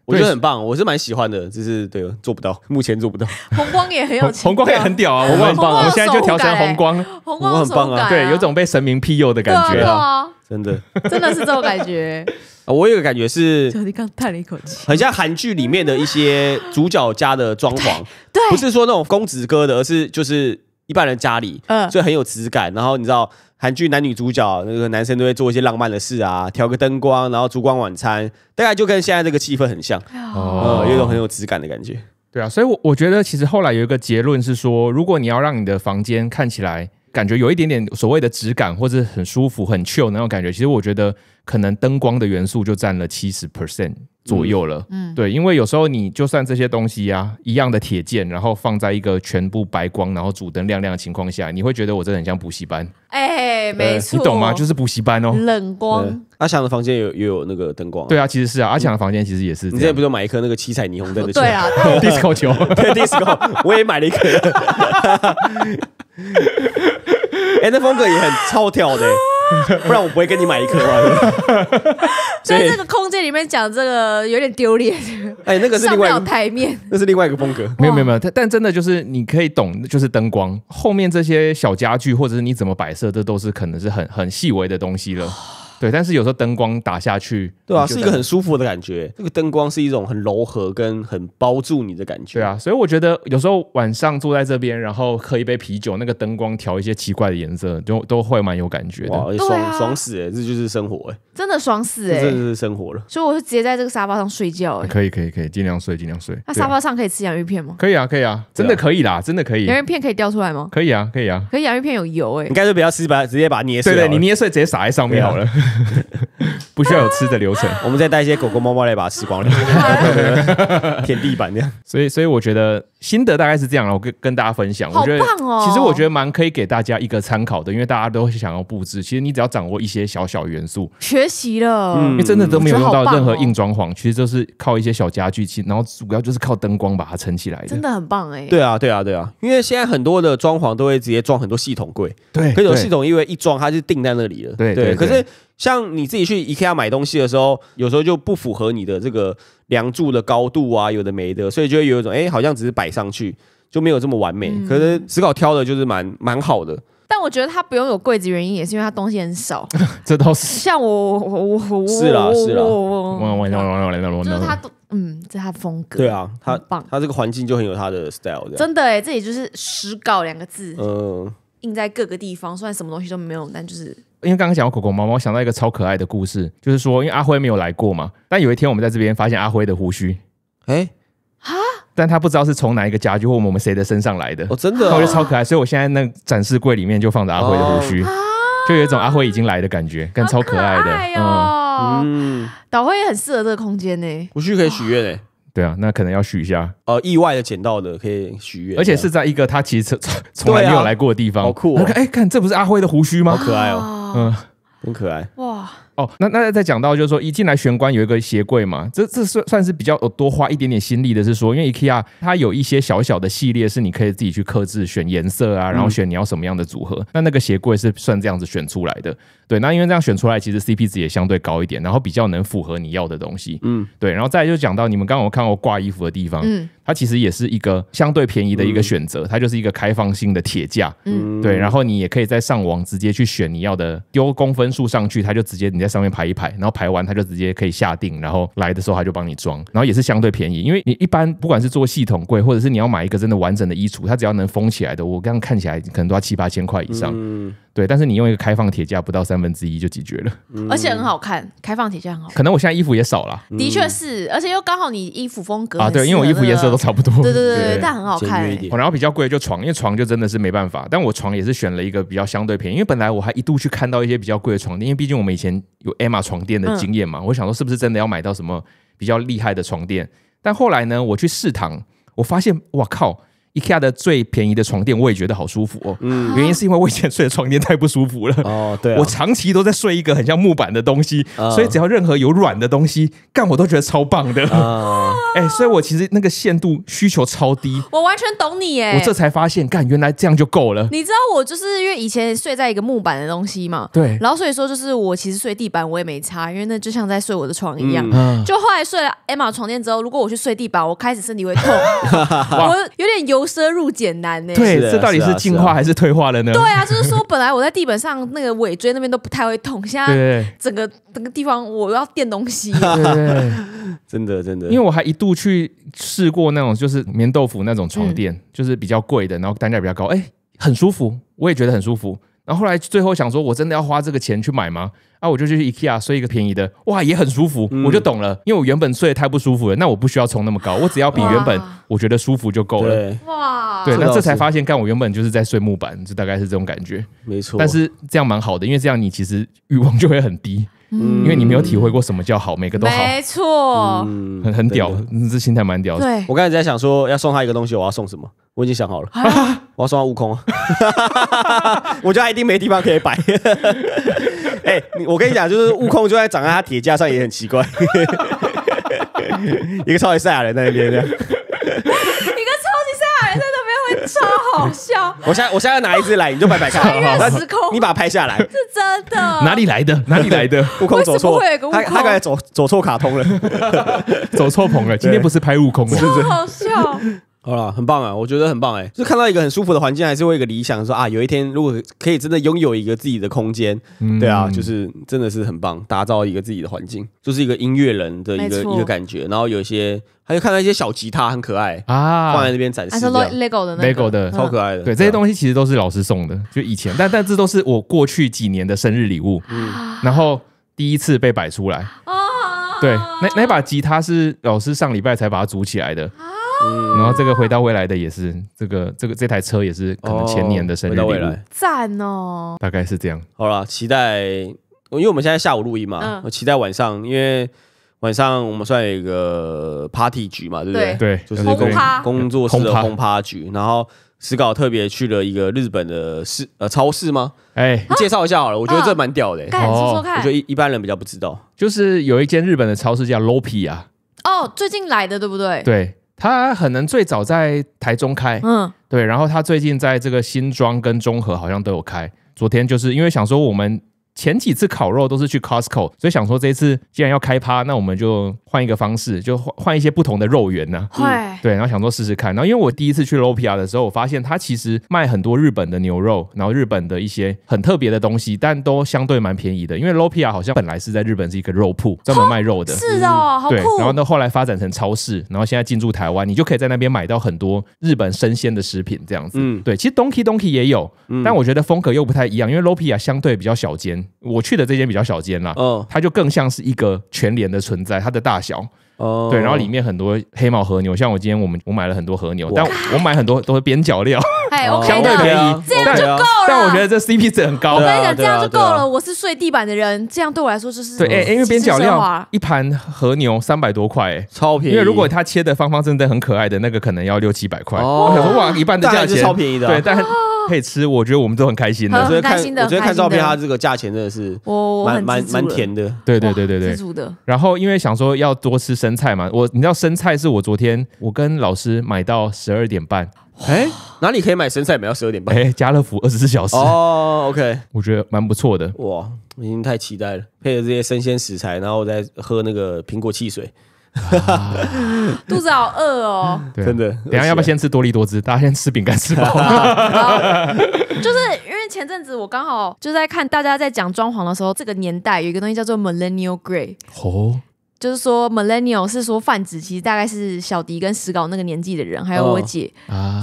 Speaker 3: 我觉得很棒，我是蛮喜欢的，只是对，做不到，目前做不到。
Speaker 1: 红光也很有，
Speaker 3: 红光也很屌啊，我光很棒。我现在
Speaker 2: 就
Speaker 1: 调成红光，红光很棒啊，对，有
Speaker 3: 种被神明庇佑的感觉啊，真的，
Speaker 1: 真的是这种感觉。
Speaker 3: 我有个感觉是，
Speaker 1: 你刚叹了一口气，
Speaker 3: 很像韩剧里面的一些主角家的装潢，对，不是说那种公子哥的，而是就是一般人家里，嗯，所以很有质感。然后你知道。韩剧男女主角那个男生都会做一些浪漫的事啊，调个灯光，然后烛光晚餐，大概就跟现在这个气氛很像，呃，有一种很有质感的感觉。
Speaker 2: 对啊，所以，我我觉得其实后来有一个结论是说，如果你要让你的房间看起来感觉有一点点所谓的质感，或者很舒服、很 chill 那种感觉，其实我觉得。可能灯光的元素就占了七十 percent 左右了。嗯，对，因为有时候你就算这些东西呀，一样的铁件，然后放在一个全部白光，然后主灯亮亮的情况下，你会觉得我真的很像补习班。
Speaker 1: 哎，没错，你懂吗？就是
Speaker 2: 补习班哦，冷
Speaker 1: 光。
Speaker 3: 阿强的房间有有那个灯光。对啊，其实是啊，阿强的房间其实也是。你现在不就买一颗那个七彩霓虹灯的。对啊，disco 球，对 disco，我也买了一个。哎，那风格也很超跳的。不然我不会跟你买一颗嘛。所以这个
Speaker 1: 空间里面讲这个有点丢脸。
Speaker 3: 哎，那个上不了
Speaker 1: 台面，那是
Speaker 3: 另外一个风格。
Speaker 2: 没有没有没有，但真的就是你可以懂，就是灯光后面这些小家具，或者是你怎么摆设，这都是可能是很很细微的东西了。对，但是有时候灯光打下去，对啊，是一个很
Speaker 3: 舒服的感觉。这个灯光是一种很柔和跟很包住你的感觉
Speaker 2: 啊。所以我觉得有时候晚上坐在这边，然后喝一杯啤酒，那个灯光调一些奇怪的颜色，都都会蛮有感觉的，爽爽死哎！这就是生活哎，
Speaker 1: 真的爽死哎，这
Speaker 2: 是生活了。所
Speaker 1: 以我就直接在这个沙发上睡觉哎，
Speaker 2: 可以可以可以，尽量睡尽量睡。那沙发
Speaker 1: 上可以吃洋芋片吗？
Speaker 2: 可以啊可以啊，真的可以啦，真的可以。洋芋
Speaker 1: 片可以掉出来吗？
Speaker 2: 可以啊可
Speaker 3: 以啊。
Speaker 1: 可洋芋片有油哎，你
Speaker 3: 干脆不要吃，把直接把它捏碎，对对，你捏碎直接撒在上面好了。不需要有吃的流程，我们再带一些狗狗、猫猫来把它吃光了，舔
Speaker 2: 地板那样。所以，所以我觉得心得大概是这样了。我跟跟大家分享，我觉得其实我觉得蛮可以给大家一个参考的，因为大家都想要布置，其实你只要掌握一些小小元素，
Speaker 1: 学习了，因为真的都没有用到任何
Speaker 2: 硬装潢，其实就是靠一些小家具去，然后主要
Speaker 3: 就是靠灯光把它撑起来的，真
Speaker 1: 的很棒哎！对
Speaker 3: 啊，对啊，对啊，因为现在很多的装潢都会直接装很多系统柜，对，各种系统因为一装，它就定在那里了，对对，可是。像你自己去 IKEA 买东西的时候，有时候就不符合你的这个梁柱的高度啊，有的没的，所以就会有一种哎，好像只是摆上去就没有这么完美。可是石稿挑的就是蛮蛮好的。
Speaker 1: 但我觉得它不用有柜子，原因也是因为它东西很少。这倒是。像我我我。我是啦是啦。我
Speaker 3: 我他
Speaker 1: 都嗯，是他风格。对啊，
Speaker 3: 他棒，他这个环境就很有他的 style。真
Speaker 1: 的哎，这里就是“石稿”两个字，嗯，印在各个地方，虽然什么东西都没有，但就是。
Speaker 2: 因为刚刚讲到狗狗猫猫，想到一个超可爱的故事，就是说，因为阿辉没有来过嘛，但有一天我们在这边发现阿辉的胡须，哎，啊，但他不知道是从哪一个家具或我们谁的身上来的，哦，真的，我 觉得超可爱，所以我现在那展示柜里面就放着阿辉的胡须，就有一种阿辉已经来的感觉，跟超可爱的
Speaker 1: 哟。嗯，导辉也很适合这个空间呢，
Speaker 2: 胡须可以许愿嘞。对啊，那可能要许一下。呃，意
Speaker 3: 外的捡到的可以许愿，而且是
Speaker 2: 在一个他其实从从来没有来过
Speaker 3: 的地方。好酷！哎，看这
Speaker 2: 不是阿辉的胡须吗？好可爱哦，嗯，很可爱。哇。哦，那那再讲到就是说，一进来玄关有一个鞋柜嘛，这这算算是比较多花一点点心力的，是说，因为 IKEA 它有一些小小的系列是你可以自己去克制选颜色啊，然后选你要什么样的组合，那那个鞋柜是算这样子选出来的，对，那因为这样选出来其实 CP 值也相对高一点，然后比较能符合你要的东西，嗯，对，然后再就讲到你们刚刚有看过挂衣服的地方。它其实也是一个相对便宜的一个选择，它就是一个开放性的铁架，
Speaker 4: 嗯，对，然
Speaker 2: 后你也可以在上网直接去选你要的丢公分数上去，它就直接你在上面排一排，然后排完它就直接可以下定，然后来的时候它就帮你装，然后也是相对便宜，因为你一般不管是做系统柜，或者是你要买一个真的完整的衣橱，它只要能封起来的，我刚刚看起来可能都要七八千块以上。对，但是你用一个开放铁架，不到三分之一就解决了，
Speaker 1: 而且很好看。开放铁架很好，
Speaker 2: 可能我现在衣服也少了，的确
Speaker 1: 是，而且又刚好你衣服风格啊，对，因为我衣服颜色都差不多，对对对，但很好看。然
Speaker 2: 后比较贵就床，因为床就真的是没办法，但我床也是选了一个比较相对便宜，因为本来我还一度去看到一些比较贵的床垫，因为毕竟我们以前有 Emma 床垫的经验嘛，我想说是不是真的要买到什么比较厉害的床垫？但后来呢，我去试躺，我发现，哇靠！IKEA 的最便宜的床垫，我也觉得好舒服哦。嗯，原因是因为我以前睡的床垫太不舒服了哦。对，我长期都在睡一个很像木板的东西，所以只要任何有软的东西，干我都觉得超棒的。哎，所以我其实那个限度需求超低。
Speaker 1: 我完全懂你哎，我这
Speaker 2: 才发现，干原来这样就够了。
Speaker 1: 你知道我就是因为以前睡在一个木板的东西嘛？对，然后所以说就是我其实睡地板我也没差，因为那就像在睡我的床一样。嗯、就后来睡了 Emma 床垫之后，如果我去睡地板，我开始身体会痛，我有点油。奢入俭难呢？对，这到
Speaker 2: 底是进化还是退
Speaker 3: 化了呢？对啊，就
Speaker 1: 是说，本来我在地板上那个尾椎那边都不太会痛，现在整个整个地方我要垫东西。
Speaker 3: 真的，真的，因为我还一
Speaker 2: 度去试过那种就是棉豆腐那种床垫，就是比较贵的，然后单价比较高，哎，很舒服，我也觉得很舒服。然后后来最后想说，我真的要花这个钱去买吗？啊，我就去 IKEA 睡一个便宜的，哇，也很舒服，我就懂了。因为我原本睡得太不舒服了，那我不需要冲那么高，我只要比原本我觉得舒服就够了。哇，对，那这才发现，干我原本就是在睡木板，就大概是这种感觉，没错。但是这样蛮好的，因为这样你其实欲望就会很低。
Speaker 4: 嗯，
Speaker 3: 因为你没有体会过什么叫好，每个都好，没
Speaker 1: 错，
Speaker 3: 很很屌，这心态蛮屌。对，我刚才在想说要送他一个东西，我要送什么？我已经想好了，我要送他悟空。我觉得一定没地方可以摆。哎，我跟你讲，就是悟空就在长在他铁架上，也很奇怪，一个超级赛亚人那边
Speaker 1: 超好笑！
Speaker 3: 我现在我现在拿一只来，你就摆摆看。那是你把它拍下来，是真的？
Speaker 2: 哪里来的？哪里来的？悟空走
Speaker 3: 错，他他刚才走走错卡通了，
Speaker 2: 走错棚了。今天不是拍悟空，
Speaker 3: 是好笑。好了，很棒啊！我觉得很棒哎，就看到一个很舒服的环境，还是我一个理想，说啊，有一天如果可以真的拥有一个自己的空间，对啊，就是真的是很棒，打造一个自己的环境，就是一个音乐人的一个一个感觉。然后有一些，他就看到一些小吉他，很可爱啊，放在那边展示的。Lego
Speaker 2: 的 Lego 的，超可
Speaker 3: 爱的。对，这些东西
Speaker 2: 其实都是老师送的，就以前，但但这都是我过去几年的生日礼物。嗯。然后第一次被摆出来啊！对，那那把吉他是老师上礼拜才把它组起来的。嗯，然后这个回到未来的也是这个这个这台车也是可能前年的生日礼物，
Speaker 1: 赞哦，大
Speaker 2: 概是这样。
Speaker 3: 好了，期待，因为我们现在下午录音嘛，我期待晚上，因为晚上我们算有一个 party 局嘛，对不对？对，就是工工作室的轰趴局。然后石稿特别去了一个日本的市呃超市吗？哎，介绍一下好了，我觉得这蛮屌的，说说看，我觉得一一般人比较不知道，就是有一间日本的超市叫 Lopi 啊。
Speaker 1: 哦，最近来的对不对？
Speaker 3: 对。
Speaker 2: 他可能，最早在台中开，嗯，对，然后他最近在这个新庄跟中和好像都有开。昨天就是因为想说，我们前几次烤肉都是去 Costco，所以想说这次既然要开趴，那我们就。换一个方式，就换换一些不同的肉源呢。对，对，然后想说试试看。然后因为我第一次去 Lopia 的时候，我发现它其实卖很多日本的牛肉，然后日本的一些很特别的东西，但都相对蛮便宜的。因为 Lopia 好像本来是在日本是一个肉铺，专门卖肉的，是哦，对。然后呢，后来发展成超市，然后现在进驻台湾，你就可以在那边买到很多日本生鲜的食品这样子。嗯，对。其实 Donkey Donkey 也有，但我觉得风格又不太一样，因为 Lopia 相对比较小间，我去的这间比较小间啦，嗯，它就更像是一个全联的存在，它的大。大小哦，对，然后里面很多黑毛和牛，像我今天我们我买了很多和牛，但我买很多都是边角料，哎，相对便宜，这样就够了。但我觉得这 C P 值很高，对的，这样就够了。
Speaker 1: 我是睡地板的人，这样对我来说就是对，
Speaker 2: 哎，因为边角料一盘和牛三百多块，哎，超便宜。因为如果它切的方方正正很可爱的那个，可能要六七百块。哇，一半的价钱超便宜的，对，但。可以吃，我觉得我们都很开心的，所以看我觉得看照片，它这个价钱真的是，
Speaker 4: 我蛮蛮蛮甜
Speaker 2: 的，对对对对对，的。然后因为想说要多吃生菜嘛，我你知道生菜是我昨天我跟老师买到十二点半，哎哪里可以买生菜买到十二点半？哎家乐福二十四小时
Speaker 3: 哦，OK，我觉得蛮不错的，哇，已经太期待了，配了这些生鲜食材，然后再喝那个苹果汽水。
Speaker 1: 肚子好饿哦，
Speaker 3: 真的。
Speaker 2: 等下要不要先吃多利多汁？大家先吃饼干吃饱。
Speaker 1: 就是因为前阵子我刚好就在看大家在讲装潢的时候，这个年代有一个东西叫做 Millennial Gray。哦，就是说 Millennial 是说泛指，其实大概是小迪跟石稿那个年纪的人，还有我姐，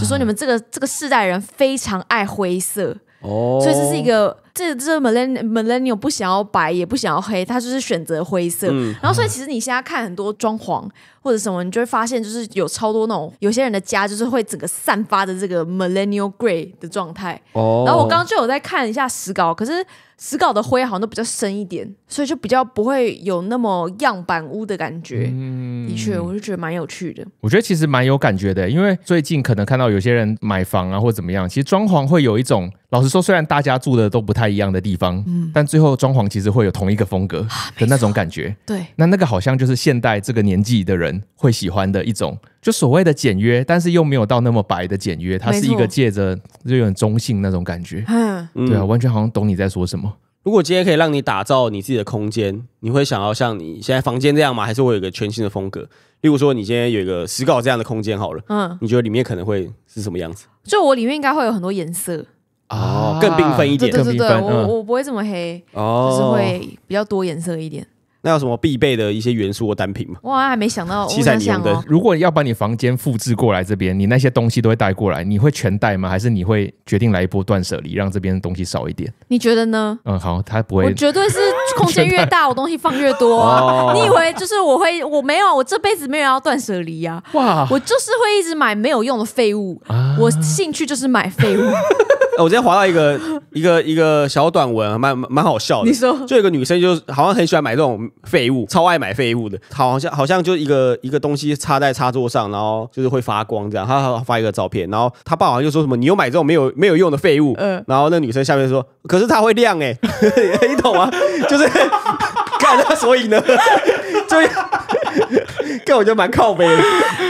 Speaker 1: 就说你们这个这个世代人非常爱灰色
Speaker 4: 哦，所以这是一个。
Speaker 1: 这这 millennial 不想要白，也不想要黑，他就是选择灰色。嗯。然后所以其实你现在看很多装潢或者什么，你就会发现就是有超多那种有些人的家就是会整个散发着这个 millennial g r a y 的状态。哦。然后我刚刚就有在看一下石膏，可是石膏的灰好像都比较深一点，所以就比较不会有那么样板屋的感觉。嗯。的确，我就觉得蛮有趣的。
Speaker 2: 我觉得其实蛮有感觉的，因为最近可能看到有些人买房啊或怎么样，其实装潢会有一种，老实说，虽然大家住的都不太。太一样的地方，嗯，但最后装潢其实会有同一个风格的那种感觉，对。那那个好像就是现代这个年纪的人会喜欢的一种，就所谓的简约，但是又没有到那么白的简约，它是一个借着就有点中性那种感觉，嗯，对啊，完全好像懂你在说什么。
Speaker 3: 如果今天可以让你打造你自己的空间，你会想要像你现在房间这样吗？还是会有一个全新的风格？例如说，你现在有一个石膏这样的空间好了，嗯，你觉得里面可能会是什么样子？
Speaker 1: 就我里面应该会有很多颜色。
Speaker 3: 哦，更缤纷一点，对对对，我我
Speaker 1: 不会这么黑，哦，就是会比较多颜色一点。
Speaker 3: 那有什么必备的一些元素或单品吗？
Speaker 1: 哇，还没想到，七彩霓虹灯。
Speaker 3: 如果要把你房间
Speaker 2: 复制过来这边，你那些东西都会带过来，你会全带吗？还是你会决定来一波断舍离，让这边东西少一点？
Speaker 1: 你觉得呢？
Speaker 2: 嗯，好，他不会，我绝对
Speaker 1: 是。空间越大，我东西放越多。你以为就是我会？我没有，我这辈子没有要断舍离呀。哇！我就是会一直买没有用的废物。我兴趣就是买废物。
Speaker 3: 我今天划到一个一个一个小短文，蛮蛮好笑的。你说，就有一个女生，就好像很喜欢买这种废物，超爱买废物的。她好像好像就一个一个东西插在插座上，然后就是会发光这样。她发一个照片，然后她爸好像就说什么：“你又买这种没有没有用的废物。”嗯。然后那女生下面说：“可是它会亮哎，
Speaker 4: 你懂吗？就是。”
Speaker 3: 干，所以呢，就。看，我觉得蛮靠背的，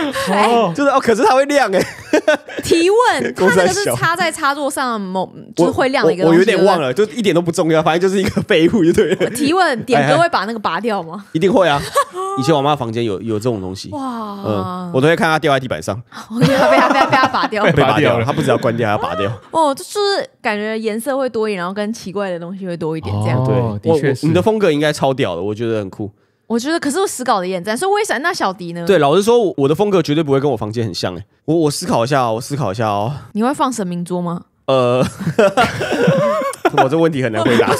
Speaker 3: 就是哦，可是它会亮哎。提问，那个是插
Speaker 1: 在插座上，某
Speaker 3: 就是会亮一个。我有点忘了，就一点都不重要，反正就是一个废物，就对了。提问点歌会
Speaker 1: 把那个拔掉吗？
Speaker 3: 一定会啊！以前我妈房间有有这种东西，
Speaker 1: 哇，我
Speaker 3: 都会看它掉在地板上，
Speaker 1: 我都要被它被它被它拔掉，被拔
Speaker 3: 掉了。它不只要关掉，还要拔掉。
Speaker 1: 哦，就是感觉颜色会多一点，然后跟奇怪的东西会多一点，这样
Speaker 3: 对。的确，你的风格应该超屌的，我觉得很酷。
Speaker 1: 我觉得，可是我死搞的演站，所以为啥那小迪呢？对，
Speaker 3: 老实说，我的风格绝对不会跟我房间很像哎。我我思考一下，我思考一下哦。
Speaker 1: 你会放神明桌吗？
Speaker 3: 呃，我这问题很难回答，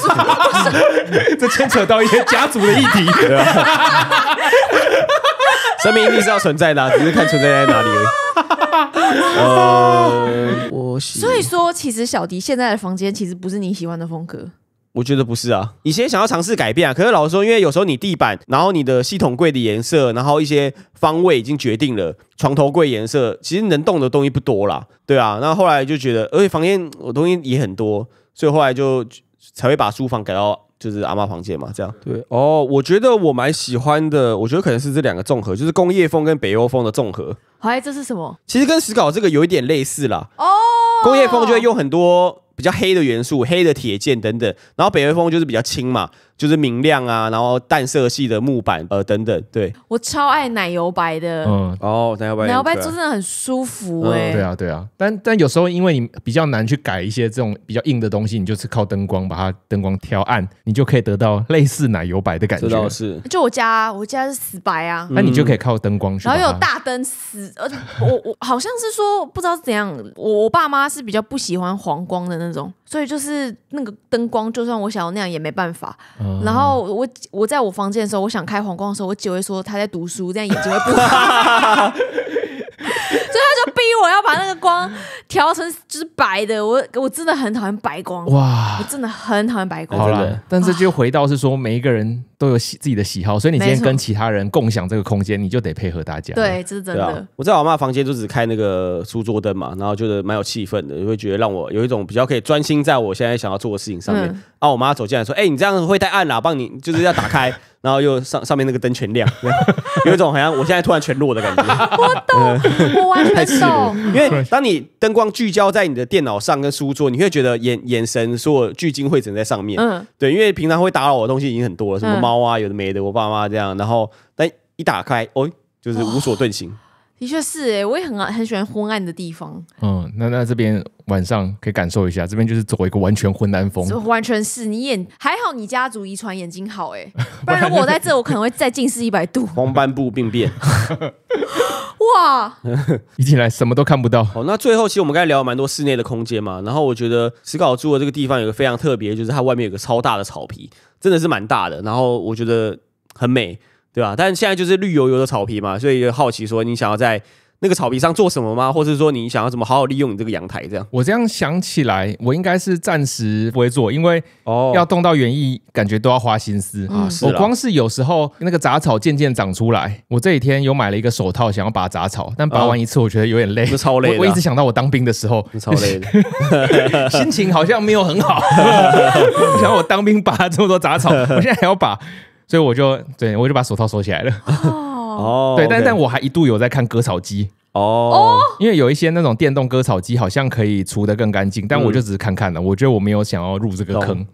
Speaker 3: 这牵扯到一些家族的议题。神明一定是要存在的，只是看存在在哪里。哦，我所以，
Speaker 1: 说其实小迪现在的房间其实不是你喜欢的风格。
Speaker 3: 我觉得不是啊，以前想要尝试改变啊，可是老说因为有时候你地板，然后你的系统柜的颜色，然后一些方位已经决定了，床头柜颜色其实能动的东西不多啦，对啊。那后来就觉得，而且房间我东西也很多，所以后来就才会把书房改到就是阿妈房间嘛，这样。对哦，我觉得我蛮喜欢的，我觉得可能是这两个综合，就是工业风跟北欧风的综合。
Speaker 4: 哎，
Speaker 1: 这是什么？
Speaker 3: 其实跟石稿这个有一点类似啦。哦，工业风就会用很多。比较黑的元素，黑的铁剑等等，然后北岳风就是比较轻嘛。就是明亮啊，然后淡色系的木板呃等等，对
Speaker 1: 我超爱奶油白的，嗯
Speaker 3: 哦，奶油白，奶油白
Speaker 1: 真的很舒服哎，对啊
Speaker 2: 对啊，但但有时候因为你比较难去改一些这种比较硬的东西，你就是靠灯光把它灯光调暗，你就可以得到类似奶油白的感觉，是，
Speaker 1: 就我家我家是死白啊，那你就可以
Speaker 2: 靠灯光，然后有大
Speaker 1: 灯死，而且我 我好像是说不知道怎样，我我爸妈是比较不喜欢黄光的那种，所以就是那个灯光就算我想要那样也没办法。然后我我在我房间的时候，我想开黄光的时候，我姐会说她在读书，这样眼睛会不好。所以他就逼我要把那个光调成就是白的，我我真的很讨厌白光哇，我真的很讨厌白光。好了，
Speaker 2: 但是就回到是说，每一个人都有喜自己的喜好，所以你今天跟其他人共享这个空间，你就得配合大家。对，这是真
Speaker 3: 的。我在我妈房间就只开那个书桌灯嘛，然后就是蛮有气氛的，会觉得让我有一种比较可以专心在我现在想要做的事情上面。啊，我妈走进来说：“哎，你这样会太暗了，帮你就是要打开。”然后又上上面那个灯全亮，有一种好像我现在突然全落的感觉。波动，我完全还 因为当你灯光聚焦在你的电脑上跟书桌，你会觉得眼眼神所聚精会神在上面。嗯，对，因为平常会打扰我的东西已经很多了，什么猫啊有的没的，我爸妈这样，然后但一打开哦，就是无所遁形。
Speaker 1: 的确是哎，我也很很喜欢昏暗的地方。
Speaker 2: 嗯，那那这边晚上可以感受一下，这边就是走一个完全昏暗风。
Speaker 1: 完全是你眼还好，你家族遗传眼睛好哎，
Speaker 2: 不然如果我在这，
Speaker 1: 我可能会再近视一百度，
Speaker 3: 黄斑部病变。哇，一进来什么都看不到。好，那最后其实我们刚才聊了蛮多室内的空间嘛，然后我觉得石稿住的这个地方有个非常特别，就是它外面有个超大的草皮，真的是蛮大的，然后我觉得很美。对吧？但现在就是绿油油的草皮嘛，所以就好奇说，你想要在那个草皮上做什么吗？或者是说，你想要怎么好好利用你这个阳台？这样我这样想起
Speaker 2: 来，我应该是暂时不会做，因为哦，要动到园艺，感觉都要花心思啊。我光是有时候那个杂草渐渐长出来，我这几天有买了一个手套，想要拔杂草，但拔完一次，我觉得有点累，超累。我我一直想到我当兵的时候，超累的，心情好像没有很好。想我当兵拔这么多杂草，我现在还要把。所以我就对我就把手套收起来了。
Speaker 3: 哦，对，但但
Speaker 2: 我还一度有在看割草机。哦，因为有一些那种电动割草机好像可以除得更干净，但我就只是看看了。我觉得我没有想要入这个坑。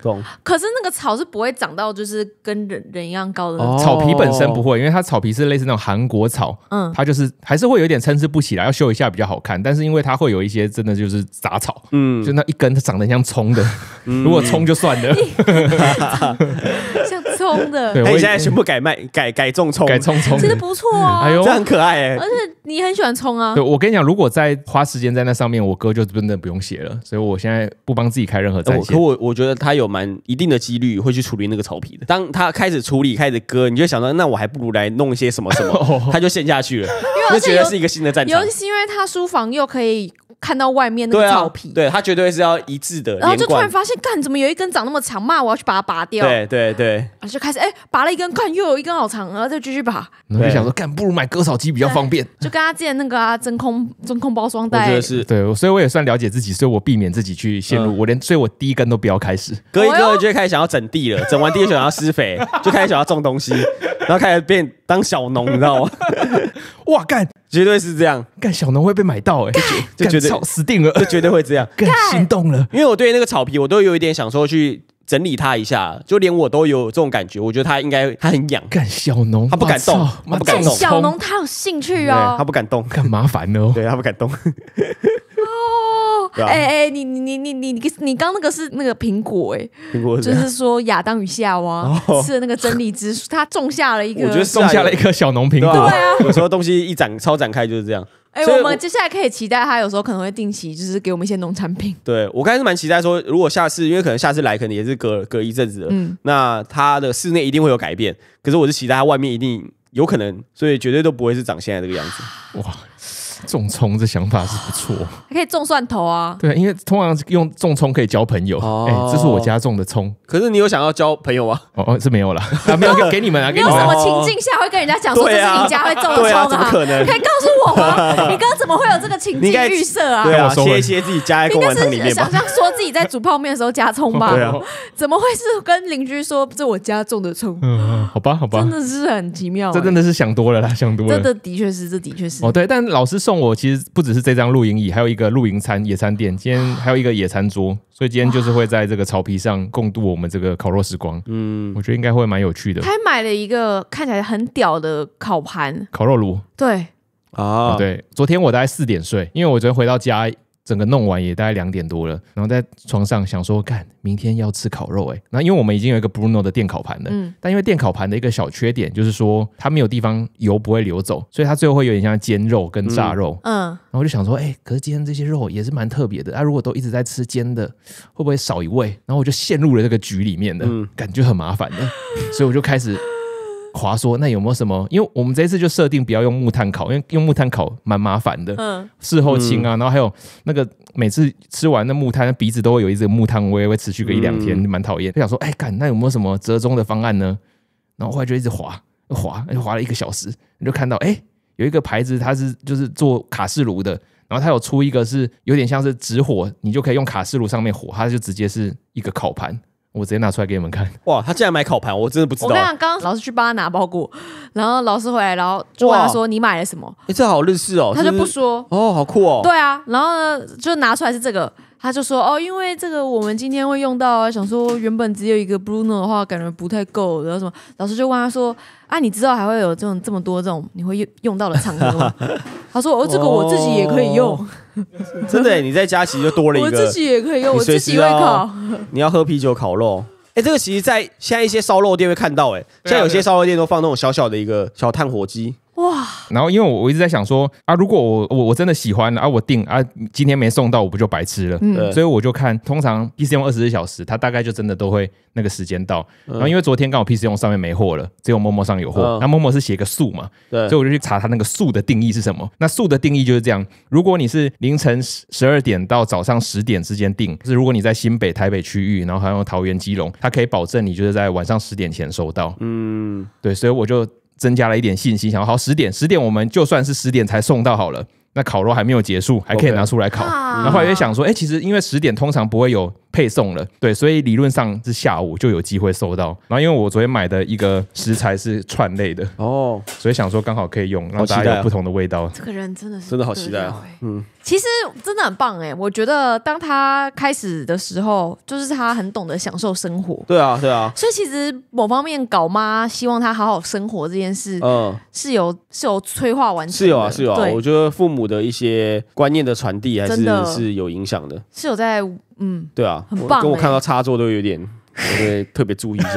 Speaker 1: 可是那个草是不会长到就是跟人人一样高
Speaker 4: 的。草皮本身不会，
Speaker 2: 因为它草皮是类似那种韩国草，嗯，它就是还是会有点参差不起来，要修一下比较好看。但是因为它会有一些真的就是杂草，嗯，就那一根它长得像葱
Speaker 3: 的，如果葱就算了。
Speaker 4: 充的，对我现在全
Speaker 3: 部改卖，改改种充，改充充，其实不
Speaker 1: 错哦，这很可爱，哎、而且你很喜欢充啊。
Speaker 3: 对我
Speaker 2: 跟你讲，如果再花时间在那上面，我哥就真的不用写了。所以我现在不帮自己开任
Speaker 3: 何在线。可我我觉得他有蛮一定的几率会去处理那个草皮的。当他开始处理，开始割，你就想到那我还不如来弄一些什么什么，他就陷下去了，那觉得是一个新的战场。尤
Speaker 1: 其是因为他书房又可以。看到外面那个草皮，
Speaker 3: 对他绝对是要一致的。然后就突然发
Speaker 1: 现，干怎么有一根长那么长？骂我要去把它拔掉。对
Speaker 3: 对对，然
Speaker 1: 后就开始哎，拔了一根，看又有一根好长，然后就继续拔。
Speaker 2: 然后就想说，干不如买割草机比较方便。
Speaker 1: 就跟他借那个啊，真空真空包装袋。我觉得是，
Speaker 2: 对，所以我也算了解自己，所以我避免自己去陷入。我连，所以我第一根都不要开始
Speaker 3: 割一割，就开始想要整地了。整完地，就想要施肥，就开始想要种东西，然后开始变当小农，你知道吗？哇，干！绝对是这样，干
Speaker 2: 小农会被买到哎，
Speaker 3: 就绝对死定了，绝对会这样，心动了。因为我对那个草皮，我都有一点想说去整理它一下，就连我都有这种感觉。我觉得它应该它很痒，干小农他不敢动，不敢动。小农
Speaker 1: 他有兴趣哦，他
Speaker 3: 不敢动，干麻烦
Speaker 2: 哦，对他不敢动。
Speaker 1: 哎哎，你你你你你你刚那个是那个苹果哎，苹果就是说亚当与夏娃吃的那个真理之树，他种下了一个，我觉得
Speaker 3: 种下了一颗小农苹果。对啊，有时候东西一展，超展开就是这样。
Speaker 1: 哎，我们接下来可以期待他，有时候可能会定期就是给我们一些农产品。
Speaker 3: 对，我刚开始蛮期待说，如果下次因为可能下次来，可能也是隔隔一阵子，嗯，那他的室内一定会有改变。可是我是期待他外面一定有可能，所以绝对都不会是长现在这个样子。哇！
Speaker 2: 种葱这想法是不错，
Speaker 1: 还可以种蒜头啊。
Speaker 2: 对，因为通常用种葱可以交朋友。哎，这是我家种的葱。
Speaker 3: 可是你有想要交朋友吗？
Speaker 2: 哦，是没有了。没有给你们啊。
Speaker 3: 你有什么情境
Speaker 1: 下会跟人家讲说这是你家会种的葱 啊怎可能？可以告诉我吗？你刚刚怎么会有这个情境预设啊？对啊，切一
Speaker 3: 些自己家一个碗汤里面吧。想
Speaker 1: 象说自己在煮泡面的时候加葱吧。对啊，怎么会是跟邻居说这我家种的葱？
Speaker 2: 嗯，好吧，好吧，真的
Speaker 1: 是很奇妙。这真
Speaker 2: 的是想多了啦，想多了。这
Speaker 1: 的确是，这的确是。哦，对，
Speaker 2: 但老师说。送我其实不只是这张露营椅，还有一个露营餐野餐垫，今天还有一个野餐桌，所以今天就是会在这个草皮上共度我们这个烤肉时光。嗯，我觉得应该会蛮有趣的。还
Speaker 1: 买了一个看起来很屌的烤盘、烤肉炉。对
Speaker 2: 啊，对，昨天我大概四点睡，因为我昨天回到家。整个弄完也大概两点多了，然后在床上想说干，明天要吃烤肉哎，那因为我们已经有一个 Bruno 的电烤盘了，嗯，但因为电烤盘的一个小缺点就是说它没有地方油不会流走，所以它最后会有点像煎肉跟炸肉，嗯，然后就想说哎，可是今天这些肉也是蛮特别的，它如果都一直在吃煎的，会不会少一味？然后我就陷入了这个局里面的感觉很麻烦的，所以我就开始。华说：“那有没有什么？因为我们这一次就设定不要用木炭烤，因为用木炭烤蛮麻烦的。事后清啊，然后还有那个每次吃完那木炭，鼻子都会有一阵木炭味，会持续个一两天，蛮讨厌。就想说，哎，干，那有没有什么折中的方案呢？然后后来就一直划划，就划了一个小时，你就看到，哎，有一个牌子，它是就是做卡式炉的，然后它有出一个，是有点像是纸火，你就可以用卡式炉上面火，它就直接是一个烤盘。”我直接拿出来给你们看。哇，他竟然买烤盘，我真的不知道。我跟讲，
Speaker 1: 刚刚老师去帮他拿包裹，然后老师回来，然后就问他说：“你买了什么？”
Speaker 3: 哎，这好日式哦。他就不说。哦，好酷哦。对
Speaker 1: 啊，然后呢，就拿出来是这个。他就说：“哦，因为这个我们今天会用到，想说原本只有一个 b r u n o 的话，感觉不太够。”然后什么？老师就问他说：“啊，你知道还会有这种这么多这种你会用用到的场合吗？” 他说：“哦，这个我自己也可以用，
Speaker 3: 真的。你在家其实就多了一个，我自己也可以用，我自己会烤。你要喝啤酒烤肉，哎，这个其实在现在一些烧肉店会看到，哎，像有些烧肉店都放那种小小的一个小炭火机。”哇！然后因为我我一直在想说啊，如果我我
Speaker 2: 我真的喜欢啊，我订啊，今天没送到，我不就白吃了？嗯，所以我就看，通常 P C 用二十四小时，它大概就真的都会那个时间到。然后因为昨天刚好 P C 用上面没货了，只有默默上有货。那默默是写个速嘛？对，所以我就去查它那个速的定义是什么。那速的定义就是这样：如果你是凌晨十十二点到早上十点之间订，就是如果你在新北、台北区域，然后还有桃园、基隆，它可以保证你就是在晚上十点前收到。嗯，对，所以我就。增加了一点信心，想好十点，十点我们就算是十点才送到好了。那烤肉还没有结束，还可以拿出来烤。然后也想说，哎，其实因为十点通常不会有配送了，对，所以理论上是下午就有机会收到。然后因为我昨天买的一个食材是串类的哦，所以想说刚好可以用，让大家有不同的味道。这个
Speaker 4: 人真的是真
Speaker 2: 的好期待啊！
Speaker 3: 嗯，
Speaker 1: 其实真的很棒哎，我觉得当他开始的时候，就是他很懂得享受生活。对
Speaker 3: 啊，对啊。所以
Speaker 1: 其实某方面搞妈希望他好好生活这件事，嗯，是有是有催化完成，是有啊是有。对，我
Speaker 3: 觉得父母。我的一些观念的传递还是是有影响的，
Speaker 1: 是有在嗯，
Speaker 3: 对啊，很棒。跟我看到插座都有点，我会特别注意，下。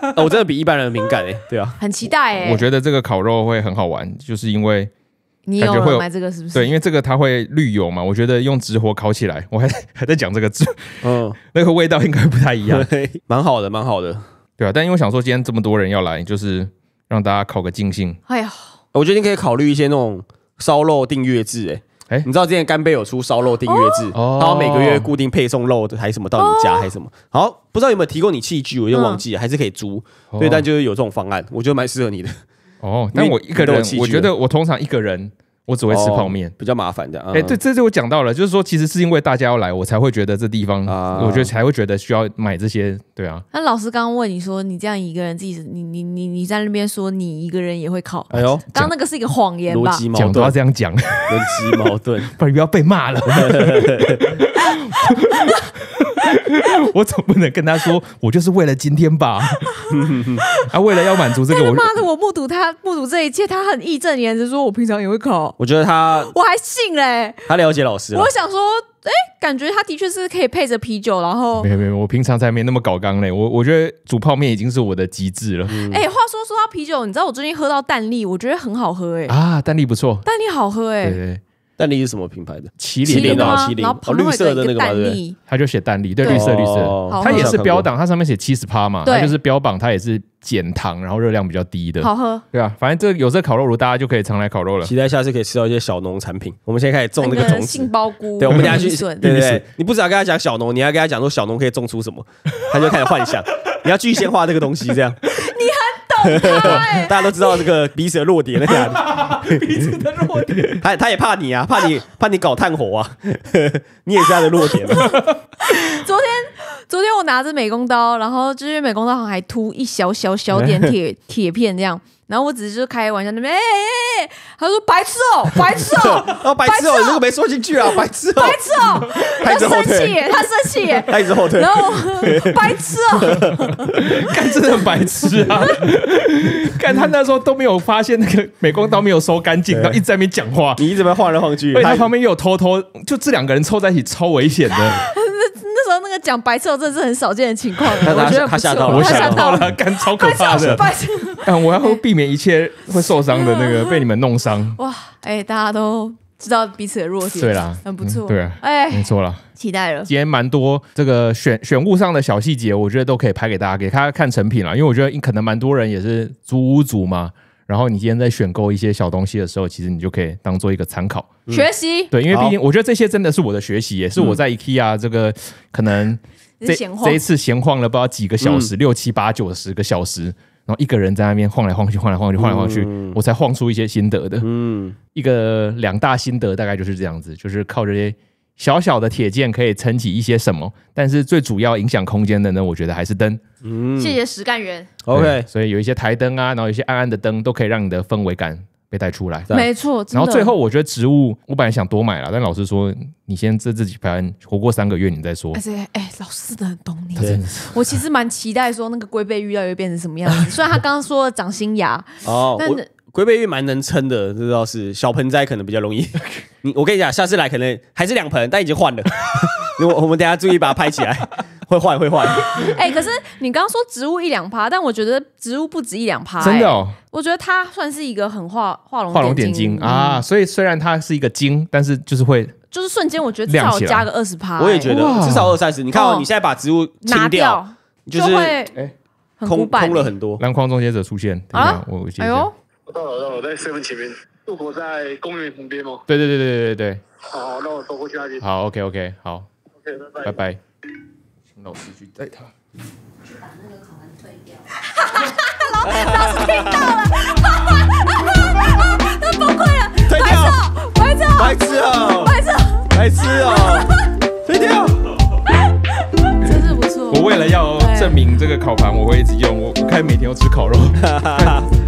Speaker 3: 哦、我真的比一般人敏感哎，对
Speaker 2: 啊，
Speaker 1: 很期待哎。我觉
Speaker 2: 得这个烤肉会很好玩，就是因为
Speaker 1: 你感觉会有这个是不是？对，因为
Speaker 2: 这个它会绿油嘛。我觉得用直火烤起来，我还 还在讲这个字，嗯，那个味道应该不太一样，蛮好的，蛮好的，对啊。但因为想说今天这么多人要来，就是
Speaker 3: 让大家烤个尽兴。哎呀，我觉得你可以考虑一些那种。烧肉订阅制，哎哎，你知道之前干杯有出烧肉订阅制，然后每个月固定配送肉的还什么到你家还什么？好，不知道有没有提供你器具，我有点忘记，了，还是可以租。对，但就是有这种方案，我觉得蛮适合你的。哦，那我一个人，我觉得我通常一个
Speaker 2: 人。我只会吃泡面，比较麻烦的。哎，对，这就我讲到了，就是说，其实是因为大家要来，我才会觉得这地方，我觉得才会觉得需要买这些，对啊。
Speaker 1: 那老师刚刚问你说，你这样一个人自己，你你你你，在那边说你一个人也会烤，哎呦，刚那个是一个谎言吧？讲都要
Speaker 2: 这样讲，逻辑矛盾，不然不要被骂了。我总不能跟他说，我就是为了今天吧？他 为了要满足这个，
Speaker 1: 妈的！我目睹他目睹这一切，他很义正言辞说：“我平常有一口。”
Speaker 3: 我觉得他，
Speaker 1: 我还信嘞。
Speaker 3: 他了解老师。我想
Speaker 1: 说，哎，感觉他的确是可以配着啤酒，然后没
Speaker 2: 有没有，我平常才没那么搞刚嘞。我我觉得煮泡面已经是我的极致了。哎，话
Speaker 1: 说说到啤酒，你知道我最近喝到蛋力，我觉得很好喝哎啊，
Speaker 2: 蛋力不错，蛋
Speaker 1: 力好喝哎。
Speaker 2: 蛋力是什么品牌的？麒麟啊，麒麟，哦，绿色的那个蛋对，它就写蛋力，对，绿色绿色。它也是标榜，它上面写七十趴嘛，它就是标榜，它也是减糖，然后热量比较
Speaker 3: 低的，好喝，对吧？反正这个有这烤肉炉，大家就可以常来烤肉了。期待下次可以吃到一些小农产品。我们现在开始种那个种杏
Speaker 4: 鲍菇，对，我们下去，对不对？
Speaker 3: 你不只要跟他讲小农，你还跟他讲说小农可以种出什么，他就开始幻想。你要具象化这个东西，这样。大家都知道这个鼻子的弱点在
Speaker 4: 哪里？鼻子的
Speaker 3: 弱点，他他也怕你啊，怕你怕你搞炭火啊，你也他的弱点。昨
Speaker 1: 天。昨天我拿着美工刀，然后就是美工刀好像还突一小小小点铁铁片这样，然后我只是开玩笑，那边他说白痴 哦，白痴哦，
Speaker 3: 哦白痴哦，你这个没说进去啊，白痴哦，白痴
Speaker 1: 哦，他生气他生气 他一直后
Speaker 3: 退，
Speaker 2: 然后白痴哦，看真的很白痴啊，看他那时候都没有发现那个美工刀没有收干净，然后一直在那边讲话，你一直在晃来晃去，所以他旁边又有偷偷，就这两个人凑在一起超危险的。
Speaker 1: 那个讲白色，真的是很少见的情况。我觉得他吓到
Speaker 2: 我，吓到了，干超可怕的。但我要避免一切会受伤的那个，被你们弄伤。
Speaker 1: 哇，哎，大家都知道彼此的弱点，对啦，很不错，对，哎，没错啦，期待了。今
Speaker 2: 天蛮多这个选选物上的小细节，我觉得都可以拍给大家，给他看成品了。因为我觉得可能蛮多人也是租屋族嘛。然后你今天在选购一些小东西的时候，其实你就可以当做一个参考学习。对，因为毕竟我觉得这些真的是我的学习，也是我在 IKEA 这个可能
Speaker 1: 这这一次
Speaker 2: 闲晃了不知道几个小时，六七八九十个小时，然后一个人在那边晃来晃去，晃来晃去，晃来晃去，我才晃出一些心得的。嗯，一个两大心得大概就是这样子，就是靠这些。小小的铁件可以撑起一些什么，但是最主要影响空间的呢？我觉得还是灯。嗯，谢谢
Speaker 1: 实干员。OK，
Speaker 2: 所以有一些台灯啊，然后有些暗暗的灯都可以让你的氛围感被带出来。没错。然后最后我觉得植物，我本来想多买了，但老师说你先这自己盆活过三个月你再说。
Speaker 1: 哎，老师的很懂你。我其实蛮期待说那个龟背遇到又变成什么样子，虽然他刚刚说长新芽，哦，但。
Speaker 3: 龟背玉蛮能撑的，这倒是小盆栽可能比较容易。你我跟你讲，下次来可能还是两盆，但已经换了。我我们等下注意把它拍起来，会换会换。
Speaker 1: 哎，可是你刚刚说植物一两趴，但我觉得植物不止一两趴。真的，我觉得它算是一个很画画龙画龙点睛啊！
Speaker 2: 所以虽然它是一个精，但是就是会
Speaker 1: 就是瞬间我觉得至少加个二十趴，我也觉得
Speaker 2: 至少二三十。你看哦你现在把植物拿掉，
Speaker 4: 就是哎空空了很
Speaker 2: 多。蓝框终结者出现，我哎呦。
Speaker 4: 到了，那我在射门前面，渡过在
Speaker 2: 公园旁边吗？对对对对对对
Speaker 4: 好，那我走过去那边。好
Speaker 2: ，OK OK，好。OK，拜拜拜拜。请老
Speaker 4: 师去带他。去把那个烤盘
Speaker 3: 退掉。老老师听
Speaker 4: 到了，他崩溃了。退掉，白痴，白痴，白痴，白痴，白痴哦。退掉。真是不错。我为了要证
Speaker 2: 明这个烤盘我会一直用，我我可以每天都吃烤肉。